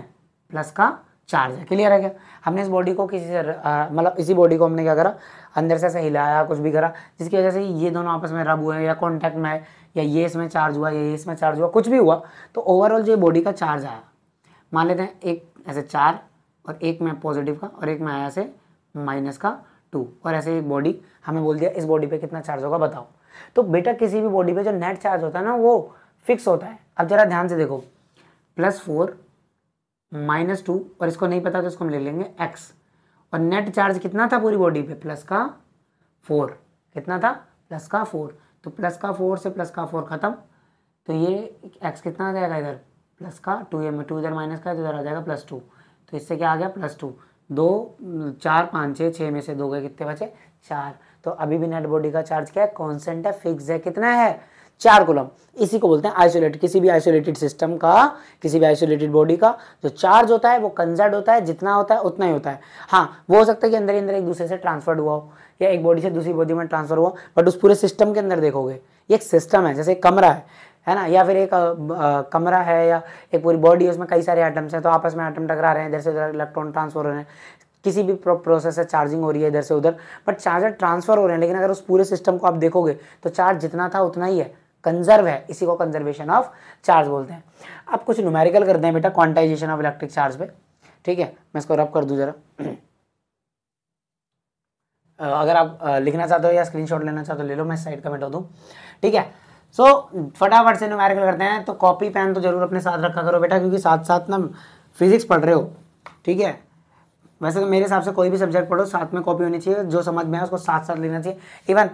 Speaker 1: प्लस का चार्ज है क्लियर है क्या हमने इस बॉडी को किसी से मतलब इसी बॉडी को हमने क्या करा अंदर से ऐसे हिलाया कुछ भी करा जिसकी वजह से ये दोनों आपस में रब हुए या कॉन्टैक्ट में आए या ये इसमें चार्ज हुआ या ये इसमें चार्ज हुआ कुछ भी हुआ तो ओवरऑल जो बॉडी का चार्ज आया मान लेते हैं एक ऐसे चार और एक में पॉजिटिव का और एक में आया से माइनस का टू और ऐसे एक बॉडी हमें बोल दिया इस बॉडी पे कितना चार्ज होगा बताओ तो बेटा किसी भी बॉडी पे जो नेट चार्ज होता है ना वो फिक्स होता है अब जरा ध्यान से देखो प्लस फोर माइनस टू और इसको नहीं पता तो इसको हम ले लेंगे एक्स और नेट चार्ज कितना था पूरी बॉडी पे प्लस का फोर कितना था प्लस का फोर तो प्लस का फोर से प्लस का फोर खत्म तो ये एक्स कितना आ जाएगा इधर प्लस का टू एम टू इधर माइनस का तो इधर आ जाएगा प्लस टू तो इससे क्या आ गया प्लस टू दो चार पाँच छः छः में से दो गए कितने बचे चार तो अभी भी नेट बॉडी का चार्ज क्या है कॉन्सेंट है फिक्स है कितना है चार कुलम इसी को बोलते हैं आइसोलेट किसी भी आइसोलेटेड सिस्टम का किसी भी आइसोलेटेड बॉडी का जो चार्ज होता है वो कंजर्ड होता है जितना होता है उतना ही होता है हाँ वो हो सकता है कि अंदर ही अंदर एक दूसरे से ट्रांसफर्ड हुआ हो या एक बॉडी से दूसरी बॉडी में ट्रांसफर हुआ बट उस पूरे सिस्टम के अंदर देखोगे ये एक सिस्टम है जैसे कमरा है है ना या फिर एक कमरा है या एक पूरी बॉडी है उसमें कई सारे आइटम्स हैं तो आपस में आइटम टकरा रहे हैं इधर से उधर इलेक्ट्रॉन ट्रांसफर हो रहे हैं किसी भी प्रोसेस से चार्जिंग हो रही है इधर से उधर बट चार्जर ट्रांसफर हो रहे हैं लेकिन अगर उस पूरे सिस्टम को आप देखोगे तो चार्ज जितना था उतना ही है कंजर्व है इसी को कंजर्वेशन ऑफ चार्ज बोलते हैं अब कुछ न्यूमेरिकल करते हैं बेटा क्वांटाइजेशन ऑफ इलेक्ट्रिक चार्ज पे ठीक है मैं इसको रब कर दूँ जरा *clears throat* अगर आप लिखना चाहते हो या स्क्रीनशॉट लेना चाहते हो ले लो मैं साइड का हो दूँ ठीक है सो so, फटाफट से न्यूमेरिकल करते हैं तो कॉपी पेन तो जरूर अपने साथ रखा करो बेटा क्योंकि साथ साथ ना फिजिक्स पढ़ रहे हो ठीक है वैसे तो मेरे हिसाब से कोई भी सब्जेक्ट पढ़ो साथ में कॉपी होनी चाहिए जो समझ में आए उसको साथ साथ लेना चाहिए इवन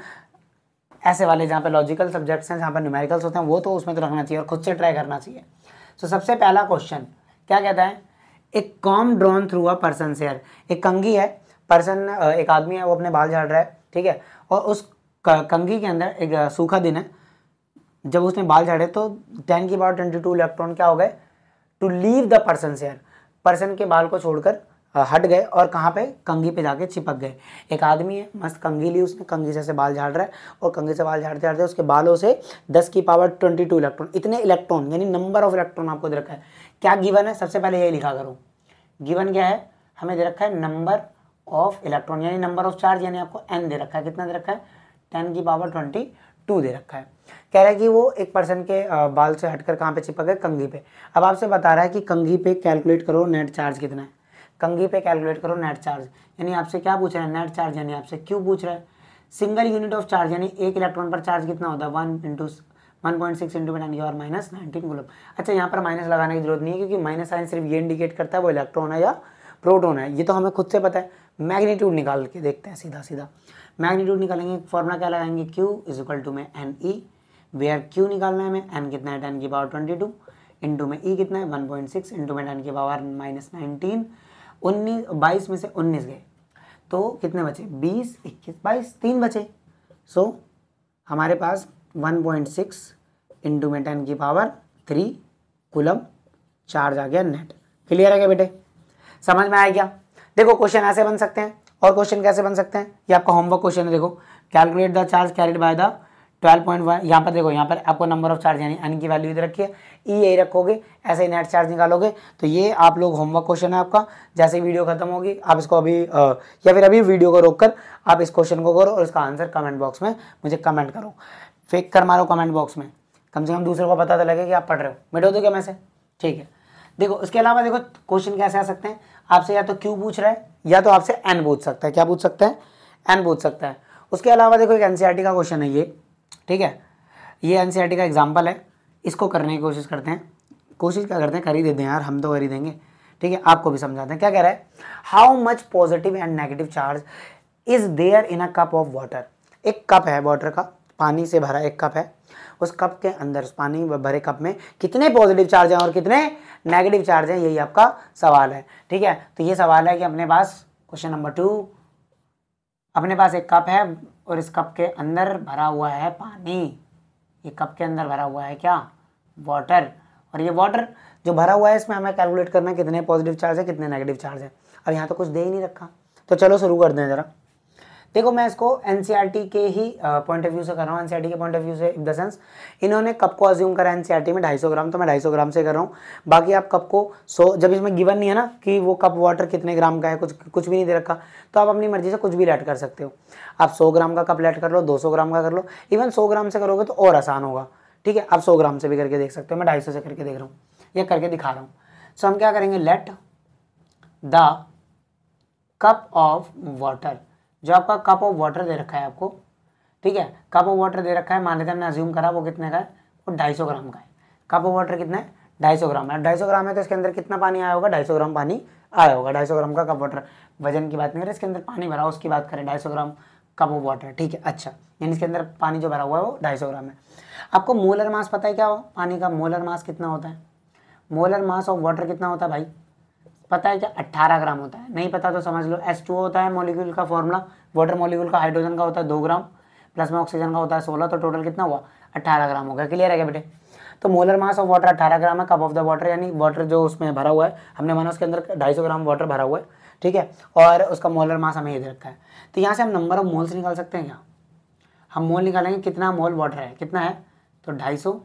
Speaker 1: ऐसे वाले जहाँ पे लॉजिकल सब्जेक्ट्स हैं जहाँ पर न्यूमेरिकल्स होते हैं वो तो उसमें तो रखना चाहिए और खुद से ट्राई करना चाहिए सो so, सबसे पहला क्वेश्चन क्या कहता है एक comb drawn through a person hair एक कंगी है पर्सन एक आदमी है वो अपने बाल झाड़ रहा है ठीक है और उस कंगी के अंदर एक सूखा दिन है जब उसने बाल झाड़े तो टेन की पावर ट्वेंटी टू इलेक्ट्रॉन क्या हो गए to leave the person hair person के बाल को छोड़कर हट गए और कहाँ पे कंघी पे जाके चिपक गए एक आदमी है मस्त कंघी ली उसने कंगी से बाल झाड़ रहा है और कंगी से बाल झाड़ते झाड़ते उसके बालों से दस की पावर ट्वेंटी टू इलेक्ट्रॉन इतने इलेक्ट्रॉन यानी नंबर ऑफ इलेक्ट्रॉन आपको दे रखा है क्या गिवन है सबसे पहले यही लिखा करो गिवन क्या है हमें दे रखा है नंबर ऑफ इलेक्ट्रॉन यानी नंबर ऑफ चार्ज यानी आपको एन दे रखा है कितना दे रखा है टेन की पावर ट्वेंटी टू दे रखा है कह रहा है कि वो एक पर्सन के बाल से हटकर कहाँ पे चिपक गए कंघी पे अब आपसे बता रहा है कि कंघी पे कैलकुलेट करो नेट चार्ज कितना है कंघी पे कैलकुलेट करो नेट चार्ज यानी आपसे क्या पूछ रहा है नेट चार्ज यानी आपसे क्यों पूछ रहा है सिंगल यूनिट ऑफ चार्ज यानी एक इलेक्ट्रॉन पर चार्ज कितना होता है one into one point six into ten की माइनस नाइनटीन गुलब अच्छा यहाँ पर माइनस लगाने की जरूरत नहीं है क्योंकि माइनस साइन सिर्फ ये इंडिकेट करता है वो इलेक्ट्रॉन है या प्रोटोन है ये तो हमें खुद से पता है मैग्नीट्यूड निकाल के देखते हैं सीधा सीधा मैग्नीट्यूड निकालेंगे फॉर्मूला क्या लगाएंगे क्यू इज इक्वल टू में एन ई वेयर क्यू निकालना है हमें एन कितना है टेन की पावर ट्वेंटी टू इंटू में ई e कितना है वन पॉइंट सिक्स इंटू में टेन की पावर माइनस नाइनटीन उन्नीस बाईस में से उन्नीस गए तो कितने बचे बीस इक्कीस बाईस तीन बचे सो so, हमारे पास वन पॉइंट सिक्स इंटू में टेन की पावर थ्री कुलम चार्ज आ गया नेट क्लियर है क्या बेटे समझ में आया क्या देखो क्वेश्चन ऐसे बन सकते हैं और क्वेश्चन कैसे बन सकते हैं ये आपका होमवर्क क्वेश्चन है देखो calculate the charge carried by the twelve point one यहाँ पर देखो यहाँ पर आपको नंबर ऑफ चार्ज यानी एन की वैल्यू इधर रखिए ई ए रखोगे ऐसे ही नेट चार्ज निकालोगे तो ये आप लोग होमवर्क क्वेश्चन है आपका जैसे ही वीडियो खत्म होगी आप इसको अभी आ, या फिर अभी वीडियो को रोककर आप इस क्वेश्चन को करो और इसका आंसर कमेंट बॉक्स में मुझे कमेंट करो फेक कर मारो कमेंट बॉक्स में कम से कम दूसरे को पता तो लगे कि आप पढ़ रहे हो मिटो दो तो क्या मैं ठीक है देखो इसके अलावा देखो क्वेश्चन कैसे आ सकते हैं आपसे या तो क्यू पूछ रहा है या तो आपसे एन पूछ सकता है क्या पूछ सकता है एन पूछ सकता है उसके अलावा देखो एक एन e का क्वेश्चन है ये ठीक है ये एन e का एग्जाम्पल है इसको करने की कोशिश करते हैं कोशिश क्या करते हैं करी देते हैं यार हम तो करी देंगे ठीक है आपको भी समझाते हैं क्या कह रहा है how much positive and negative charge is there in a cup of water एक कप है वाटर का पानी से भरा एक कप है उस कप के अंदर पानी भरे कप में कितने पॉजिटिव चार्ज हैं और कितने नेगेटिव चार्ज है यही आपका सवाल है ठीक है तो ये सवाल है कि अपने पास क्वेश्चन नंबर टू अपने पास एक कप है और इस कप के अंदर भरा हुआ है पानी ये कप के अंदर भरा हुआ है क्या वाटर और ये वाटर जो भरा हुआ है इसमें हमें कैलकुलेट करना है कितने पॉजिटिव चार्ज है कितने नेगेटिव चार्ज है अब यहाँ तो कुछ दे ही नहीं रखा तो चलो शुरू कर दें ज़रा देखो मैं इसको एनसीईआरटी e के ही पॉइंट ऑफ व्यू से कर रहा हूँ एन e के पॉइंट ऑफ व्यू से इन द सेंस इन्होंने कप को अज्यूम करा एनसीईआरटी e में ढाई ग्राम तो मैं ढाई ग्राम से कर रहा हूँ बाकी आप कप को सो जब इसमें गिवन नहीं है ना कि वो कप वाटर कितने ग्राम का है कुछ कुछ भी नहीं दे रखा तो आप अपनी मर्जी से कुछ भी लेट कर सकते हो आप सौ ग्राम का कप लेट कर लो दो ग्राम का कर लो इवन सौ ग्राम से करोगे तो और आसान होगा ठीक है आप सौ ग्राम से भी करके देख सकते हो मैं ढाई से करके देख रहा हूँ या करके दिखा रहा हूँ सो हम क्या करेंगे let the cup of water जो आपका कप ऑफ वाटर दे रखा है आपको ठीक है कप ऑफ वाटर दे रखा है मान लेते हैं हमने अज्यूम करा वो कितने का है वो ढाई सौ ग्राम का है कप ऑफ वाटर कितना है ढाई सौ ग्राम है ढाई सौ ग्राम है तो इसके अंदर कितना पानी आया होगा ढाई सौ ग्राम पानी आया होगा ढाई सौ ग्राम का कप वाटर वजन की बात नहीं करें इसके अंदर पानी भरा उसकी बात करें ढाई सौ ग्राम कप ऑफ वाटर ठीक है अच्छा यानी इसके अंदर पानी जो भरा हुआ है वो ढाई सौ ग्राम है आपको मोलर मास पता है क्या हो पानी का मोलर मास कितना होता है मोलर मास ऑफ वाटर कितना होता है भाई पता है क्या अट्ठारह ग्राम होता है नहीं पता तो समझ लो एस टू होता है मोलिक्यूल का फॉर्मूला वाटर मोलिक्यूल का हाइड्रोजन का होता है दो ग्राम प्लस में ऑक्सीजन का होता है सोलह तो टोटल कितना हुआ अट्ठारह ग्राम होगा क्लियर है क्या बेटे तो मोलर मास ऑफ वाटर अट्ठारह ग्राम है कप ऑफ द वाटर यानी वाटर जो उसमें भरा हुआ है हमने माना उसके अंदर ढाई सौ ग्राम वाटर भरा हुआ है ठीक है और उसका मोलर मास हमें ये रखा है तो यहाँ से हम नंबर ऑफ मोल्स निकाल सकते हैं क्या हम मोल निकालेंगे कितना मोल वाटर है कितना है तो ढाई सौ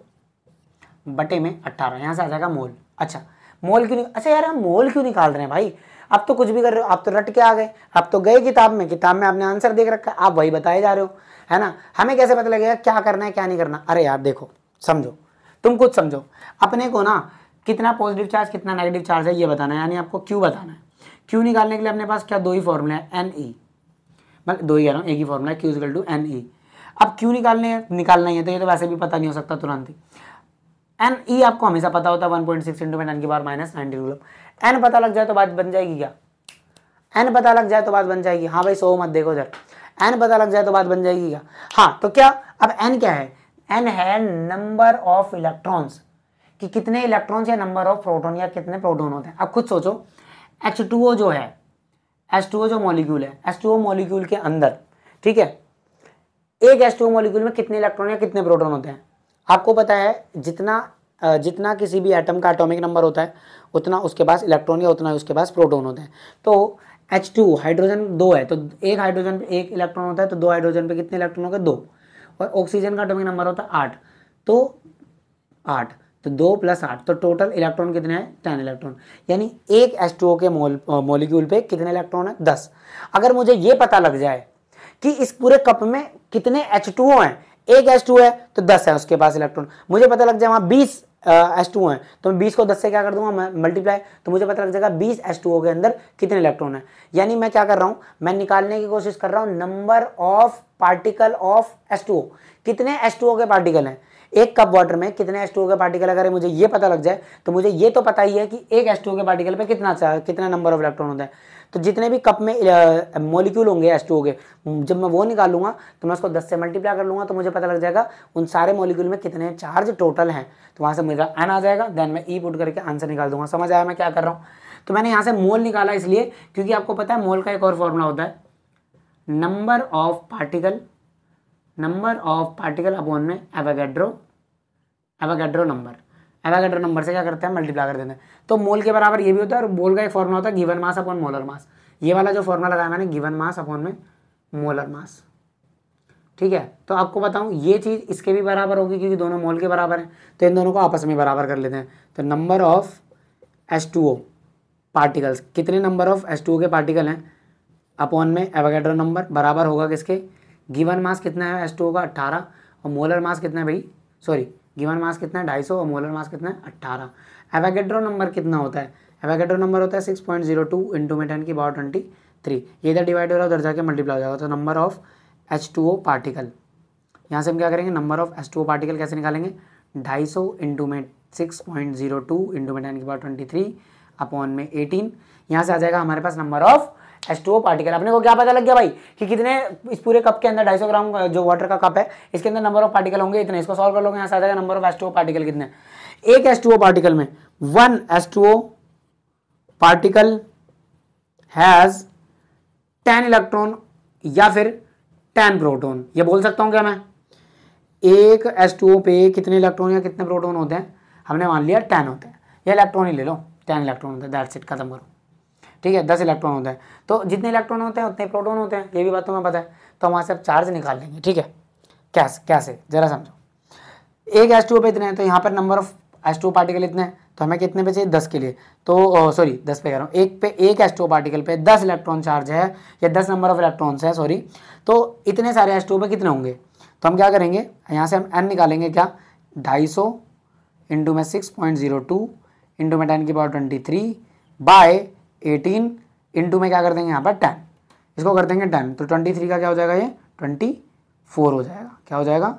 Speaker 1: बटे में अट्ठारह यहाँ से आ जाएगा मोल अच्छा मोल क्यों नहीं अच्छा यार हम मोल क्यों निकाल रहे हैं भाई आप तो कुछ भी कर रहे हो आप तो रट के आ गए आप तो गए किताब में किताब में आपने आंसर देख रखा है आप वही बताए जा रहे हो है ना हमें कैसे पता लगेगा क्या करना है क्या नहीं करना अरे यार देखो समझो तुम कुछ समझो अपने को ना कितना पॉजिटिव चार्ज कितना नेगेटिव चार्ज है ये बताना है यानी आपको क्यों बताना है क्यों निकालने के लिए अपने पास क्या दो ही फॉर्मूला है एन ई e। मैं दो ही कह रहा हूँ एक ही फॉर्मूला है Q is equal to N E अब क्यों निकालने निकालना ही है तो ये तो वैसे भी पता नहीं हो सकता तुरंत ही एन ई e आपको हमेशा पता होता है माइनस नाइनटी रूल एन पता लग जाए तो बात बन जाएगी क्या एन पता लग जाए तो बात बन जाएगी हाँ भाई सो मत देखो जर एन पता लग जाए तो बात बन जाएगी क्या हाँ तो क्या अब एन क्या है एन है नंबर ऑफ इलेक्ट्रॉन्स कि कितने इलेक्ट्रॉन्स या नंबर ऑफ प्रोटॉन या कितने प्रोटॉन होते हैं अब खुद सोचो एच टू ओ जो है एच टू ओ जो मॉलिक्यूल है एच टू ओ मॉलिक्यूल के अंदर ठीक है एक एच टू ओ मॉलिक्यूल में कितने इलेक्ट्रॉन या कितने प्रोटॉन होते हैं आपको पता है जितना जितना किसी भी एटम का एटॉमिक नंबर होता है उतना उसके पास इलेक्ट्रॉन या उतना उसके पास प्रोटॉन होता है तो एच टू हाइड्रोजन दो है तो एक हाइड्रोजन पे एक इलेक्ट्रॉन होता है तो दो हाइड्रोजन पे कितने इलेक्ट्रॉन हो दो और ऑक्सीजन का एटॉमिक नंबर होता है आठ तो आठ तो दो प्लस आठ तो टोटल इलेक्ट्रॉन कितने हैं टेन इलेक्ट्रॉन यानी एक एच टू ओ के मोल मोलिक्यूल पे कितने इलेक्ट्रॉन है दस अगर मुझे ये पता लग जाए कि इस पूरे कप में कितने एच टू ओ हैं एक एस टू है तो दस है उसके पास इलेक्ट्रॉन मुझे पता लग जाए बीस एस टू है तो मैं बीस को दस से क्या कर दूंगा मल्टीप्लाई तो मुझे पता लग जाएगा बीस एस टू के अंदर कितने इलेक्ट्रॉन है यानी मैं क्या कर रहा हूं मैं निकालने की कोशिश कर रहा हूं number of particle of S two कितने एस टू के पार्टिकल है एक कप वाटर में कितने एस टू के पार्टिकल अगर मुझे ये पता लग जाए तो मुझे ये तो पता ही है कि एक एस टू के पार्टिकल पे कितना कितना नंबर ऑफ इलेक्ट्रॉन होता है तो जितने भी कप में मोलिक्यूल होंगे एस टू के जब मैं वो निकालूंगा तो मैं उसको दस से मल्टीप्लाई कर लूंगा तो मुझे पता लग जाएगा उन सारे मोलिक्यूल में कितने चार्ज टोटल हैं तो वहां से मेरा एन आ जाएगा देन मैं ई e पुट करके आंसर निकाल दूंगा समझ आया मैं क्या कर रहा हूँ तो मैंने यहाँ से मोल निकाला इसलिए क्योंकि आपको पता है मोल का एक और फॉर्मूला होता है number of particle number of particle upon में Avogadro Avogadro number Avogadro number से क्या करते हैं मल्टीप्लाई कर देते हैं तो मोल के बराबर ये भी होता है और मोल का एक फॉर्मूला होता है given mass upon molar mass ये वाला जो फॉर्मूला लगाया मैंने गिवन मास अपॉन में मोलर मास ठीक है तो आपको बताऊं ये चीज़ इसके भी बराबर होगी क्योंकि दोनों मोल के बराबर हैं तो इन दोनों को आपस में बराबर कर लेते हैं तो number of S two O particles कितने number of S two O के पार्टिकल हैं अपॉन में एवागेड्रो नंबर बराबर होगा किसके गिवन मास कितना है एस टू ओ का अट्ठारह और मोलर मास कितना है भाई सॉरी गिवन मास कितना है ढाई सौ और मोलर मास कितना है अट्ठारह एवेगेड्रो नंबर कितना होता है एवेगेड्रो नंबर होता है six point zero two into में टेन की पावर ट्वेंटी थ्री ये इधर डिवाइड हो रहा है उधर जाके मल्टीप्लाई हो जाएगा तो number of H two O particle यहाँ से हम क्या करेंगे number of H two O particle कैसे निकालेंगे ढाई सौ इंटू में six point zero two into में टेन की पावर ट्वेंटी थ्री अपॉन में एटीन यहाँ से आ जाएगा हमारे पास number of S two O particle अपने को क्या पता लग गया भाई कि कितने इस पूरे कप के अंदर ढाई सौ ग्राम जो वाटर का कप है इसके अंदर नंबर ऑफ पार्टिकल होंगे इतने इसको सॉल्व कर लोगे यहाँ से आ जाएगा number of S two O particle कितने एक एस टू ओ पार्टिकल में one S two O particle has ten electron या फिर टेन प्रोटोन ये बोल सकता हूँ क्या मैं एक एस टू ओ पे कितने इलेक्ट्रॉन या कितने प्रोटोन होते हैं हमने मान लिया टेन होते हैं या इलेक्ट्रॉन ही ले लो टेन इलेक्ट्रॉन होते हैं दैट्स इट खत्म करो ठीक है दस इलेक्ट्रॉन होते हैं तो जितने इलेक्ट्रॉन होते हैं उतने प्रोटोन होते हैं ये भी बात तुम्हें पता है तो वहाँ से आप चार्ज निकाल लेंगे ठीक है कैसे कैसे जरा समझो एक एस टू पे इतने हैं तो यहाँ पर number of S two particle इतने तो हमें कितने पे चाहिए दस के लिए तो सॉरी दस पे कह रहा हूँ एक पे एक एस टू पार्टिकल पे दस इलेक्ट्रॉन चार्ज है या दस नंबर ऑफ इलेक्ट्रॉन्स है सॉरी तो इतने सारे एस टू पे कितने होंगे तो हम क्या करेंगे यहाँ से हम एन निकालेंगे क्या ढाई सौ इंटू में six point zero two into में टेन की power twenty three by eighteen into में क्या कर देंगे यहाँ पर टेन इसको कर देंगे टेन तो ट्वेंटी थ्री का क्या हो जाएगा ये ट्वेंटी फोर हो जाएगा क्या हो जाएगा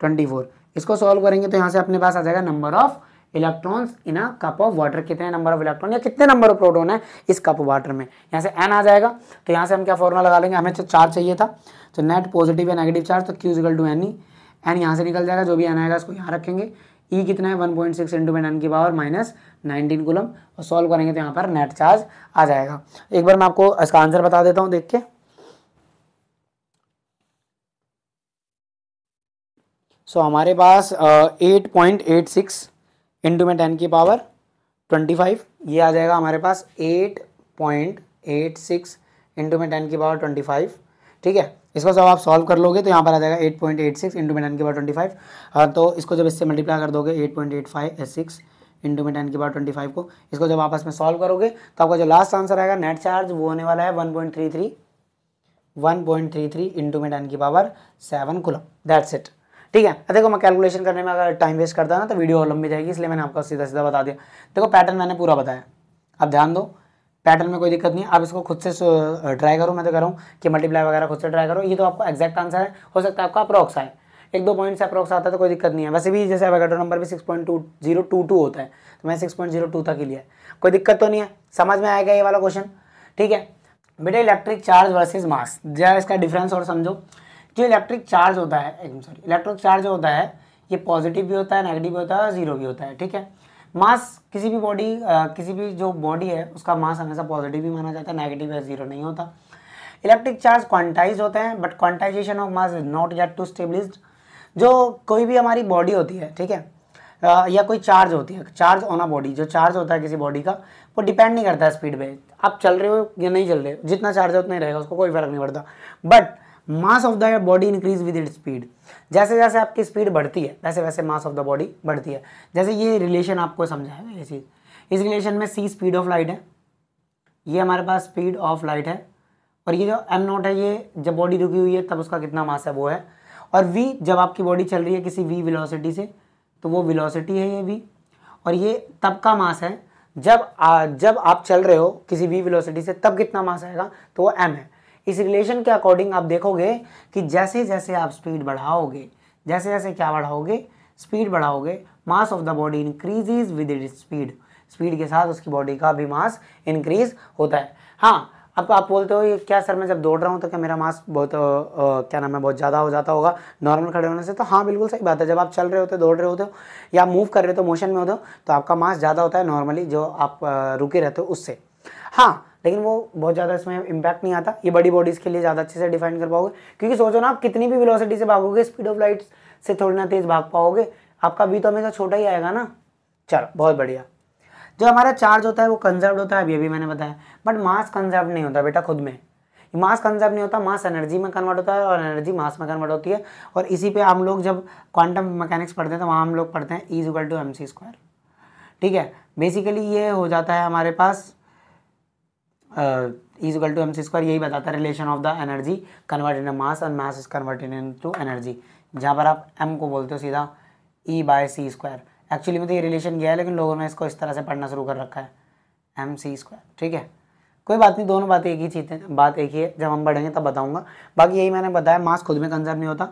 Speaker 1: ट्वेंटी फोर इसको सॉल्व करेंगे तो यहाँ से अपने पास आ जाएगा number of electrons in a cup of water कितने नंबर ऑफ इलेक्ट्रॉन या कितने नंबर ऑफ प्रोटोन है इस कप वाटर में यहाँ से एन आ जाएगा तो यहाँ से हम क्या फॉर्मूला लगा लेंगे हमें चार्ज चाहिए था तो नेट पॉजिटिव या नेगेटिव चार्ज तो Q is equal to N E N यहाँ से निकल जाएगा जो भी एन आएगा उसको यहाँ रखेंगे ई e कितना है one point six into N की पावर माइनस नाइनटीन कूलम और सॉल्व करेंगे तो यहाँ पर नेट चार्ज आ जाएगा एक बार मैं आपको इसका आंसर बता देता हूँ देख के सो so, हमारे पास eight point eight six into में टेन की पावर ट्वेंटी फाइव ये आ जाएगा हमारे पास eight point eight six into में टेन की पावर ट्वेंटी फाइव ठीक है इसको जब आप सॉल्व कर लोगे तो यहाँ पर आ जाएगा eight point eight six into में टेन की पावर ट्वेंटी फाइव तो इसको जब इससे मल्टीप्लाई कर दोगे eight point eight five six into में टेन की पावर ट्वेंटी फाइव को इसको जब आपस में सॉल्व करोगे तो आपका जो लास्ट आंसर आएगा नेट चार्ज वो होने वाला है one point three three one point three three into में टेन की power seven coulomb that's it ठीक है देखो मैं कैलकुलेशन करने में अगर टाइम वेस्ट करता ना तो वीडियो और लंबी जाएगी इसलिए मैंने आपको सीधा सीधा बता दिया देखो पैटर्न मैंने पूरा बताया अब ध्यान दो पैटर्न में कोई दिक्कत नहीं आप इसको खुद से ट्राई करो मैं तो कह रहा हूँ कि मल्टीप्लाई वगैरह खुद से ट्राई करो ये तो आपको एक्जैक्ट आंसर है हो सकता है आपका अप्रॉक्स आए एक दो पॉइंट से अप्रॉक्स आता है तो कोई दिक्कत नहीं है वैसे भी जैसे एवोगेड्रो नंबर भी six point two zero two two होता है तो मैं सिक्स पॉइंट जीरो टू तक ही लिया कोई दिक्कत तो नहीं है समझ में आएगा ये वाला क्वेश्चन ठीक है बेटा इलेक्ट्रिक चार्ज वर्सेज मास जरा इसका डिफरेंस और समझो जो इलेक्ट्रिक चार्ज होता है सॉरी इलेक्ट्रिक चार्ज होता है ये पॉजिटिव भी होता है नेगेटिव भी होता है और जीरो भी होता है ठीक है मास किसी भी बॉडी किसी भी जो बॉडी है उसका मास हमेशा पॉजिटिव ही माना जाता है नेगेटिव या जीरो नहीं होता इलेक्ट्रिक चार्ज क्वांटाइज होते हैं but quantization of mass is not get to stabilised जो कोई भी हमारी बॉडी होती है ठीक है या कोई चार्ज होती है चार्ज ऑन बॉडी जो चार्ज होता है किसी बॉडी का वो डिपेंड नहीं करता है स्पीड पे आप चल रहे हो या नहीं चल रहे हो जितना चार्ज है उतना ही रहेगा उसको कोई फर्क नहीं पड़ता but mass of the body increase with it speed जैसे जैसे आपकी स्पीड बढ़ती है वैसे वैसे मास ऑफ द बॉडी बढ़ती है जैसे ये रिलेशन आपको समझाएगा ये चीज़ इस रिलेशन में सी स्पीड ऑफ लाइट है ये हमारे पास स्पीड ऑफ लाइट है और ये जो एम नोट है ये जब बॉडी रुकी हुई है तब उसका कितना मास है वो है और वी जब आपकी बॉडी चल रही है किसी वी विलोसिटी से तो वो विलोसिटी है ये वी और ये तब का मास है जब आ, जब आप चल रहे हो किसी वी विलोसिटी से तब कितना मास आएगा तो वो एम है इस रिलेशन के अकॉर्डिंग आप देखोगे कि जैसे जैसे आप स्पीड बढ़ाओगे जैसे जैसे क्या बढ़ाओगे स्पीड बढ़ाओगे mass of the body increases with it speed speed के साथ उसकी बॉडी का भी मास इंक्रीज होता है हाँ अब आप बोलते हो ये क्या सर मैं जब दौड़ रहा हूँ तो क्या मेरा मास बहुत आ, आ, क्या नाम है बहुत ज़्यादा हो जाता होगा नॉर्मल खड़े होने से तो हाँ बिल्कुल सही बात है जब आप चल रहे होते हो दौड़ रहे होते हो या मूव कर रहे हो तो मोशन में होते हो तो आपका मास ज़्यादा होता है नॉर्मली जो आप रुके रहते हो उससे हाँ लेकिन वो बहुत ज़्यादा इसमें इम्पैक्ट नहीं आता ये बड़ी बॉडीज़ के लिए ज़्यादा अच्छे से डिफाइन कर पाओगे क्योंकि सोचो ना आप कितनी भी वेलोसिटी से भागोगे स्पीड ऑफ लाइट से थोड़ी ना तेज़ भाग पाओगे आपका भी तो हमेशा छोटा ही आएगा ना चलो बहुत बढ़िया जो हमारा चार्ज होता है वो कंजर्व होता है अभी अभी मैंने बताया बट मास कंजर्व नहीं होता बेटा खुद में मास कंजर्व नहीं होता मास एनर्जी में कन्वर्ट होता है और एनर्जी मास में कन्वर्ट होती है और इसी पे हम लोग जब क्वांटम मैकेनिक्स पढ़ते हैं तो वहाँ हम लोग पढ़ते हैं is equal to M C square ठीक है बेसिकली ये हो जाता है हमारे पास is equal to M C square यही बताता है relation of the energy convert in mass and mass is convert into energy जहाँ पर आप एम को बोलते हो सीधा E by C square actually में तो ये रिलेशन गया है लेकिन लोगों ने इसको इस तरह से पढ़ना शुरू कर रखा है एम सी स्क्वायर ठीक है कोई बात नहीं दोनों बात एक ही चीज़ बात एक ही है जब हम बढ़ेंगे तब बताऊंगा बाकी यही मैंने बताया मास खुद में कंजर्व नहीं होता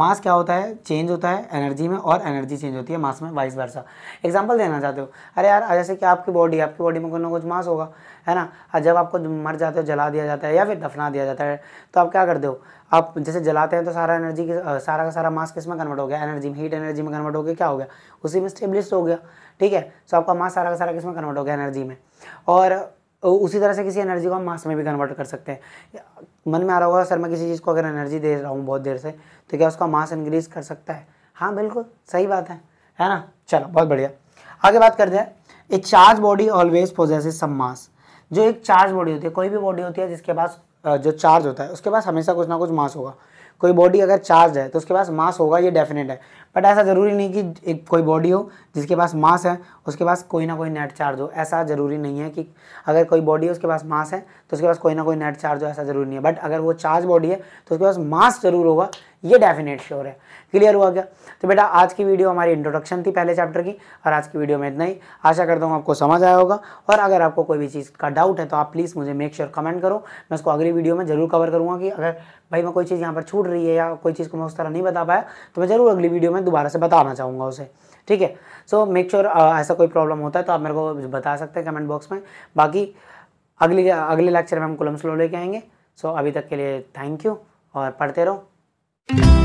Speaker 1: मास क्या होता है चेंज होता है एनर्जी में और एनर्जी चेंज होती है मास में वाइस वर्षा एग्जाम्पल देना चाहते हो अरे यार जैसे कि आपकी बॉडी आपकी बॉडी में कुछ ना कुछ मास होगा है ना जब आपको मर जाते हो जला दिया जाता है या फिर दफना दिया जाता है तो आप क्या करते हो आप जैसे जलाते हैं तो सारा एनर्जी सारा का सारा मास किस में कन्वर्ट हो गया एनर्जी में हीट एनर्जी में कन्वर्ट हो गया क्या हो गया उसी में स्टेब्लिश हो गया ठीक है सो तो आपका मास सारा का सारा किस में कन्वर्ट हो गया एनर्जी में और तो उसी तरह से किसी एनर्जी को हम मास में भी कन्वर्ट कर सकते हैं मन में आ रहा होगा सर मैं किसी चीज़ को अगर एनर्जी दे रहा हूँ बहुत देर से तो क्या उसका मास इंक्रीज कर सकता है हाँ बिल्कुल सही बात है है ना चलो बहुत बढ़िया आगे बात करते हैं a charge body always possess some mass जो एक चार्ज बॉडी होती है कोई भी बॉडी होती है जिसके पास जो चार्ज होता है उसके पास हमेशा कुछ ना कुछ मास होगा कोई बॉडी अगर चार्ज है तो उसके पास मास होगा ये डेफिनेट है बट ऐसा ज़रूरी नहीं कि एक कोई बॉडी हो जिसके पास मास है उसके पास कोई ना कोई नेट चार्ज हो ऐसा ज़रूरी नहीं है कि अगर कोई बॉडी है उसके पास मास है तो उसके पास कोई ना कोई नेट चार्ज हो ऐसा ज़रूरी नहीं है बट अगर वो चार्ज बॉडी है तो उसके पास मास ज़रूर होगा ये डेफिनेट श्योर है क्लियर हुआ क्या तो बेटा आज की वीडियो हमारी इंट्रोडक्शन थी पहले चैप्टर की और आज की वीडियो में इतना ही आशा करता हूँ आपको समझ आया होगा और अगर आपको कोई भी चीज़ का डाउट है तो आप प्लीज़ मुझे मेक श्योर कमेंट करो मैं उसको अगली वीडियो में ज़रूर कवर करूँगा कि अगर भाई मैं कोई चीज़ यहाँ पर छूट रही है या कोई चीज़ को मैं उस तरह नहीं बता पाया तो मैं ज़रूर अगली वीडियो में दोबारा से बताना चाहूँगा उसे ठीक है सो मेक श्योर ऐसा कोई प्रॉब्लम होता है तो आप मेरे को बता सकते हैं कमेंट बॉक्स में बाकी अगले अगले लेक्चर में हम कुलम स्लो लेके आएंगे सो so, अभी तक के लिए थैंक यू और पढ़ते रहो Thank you.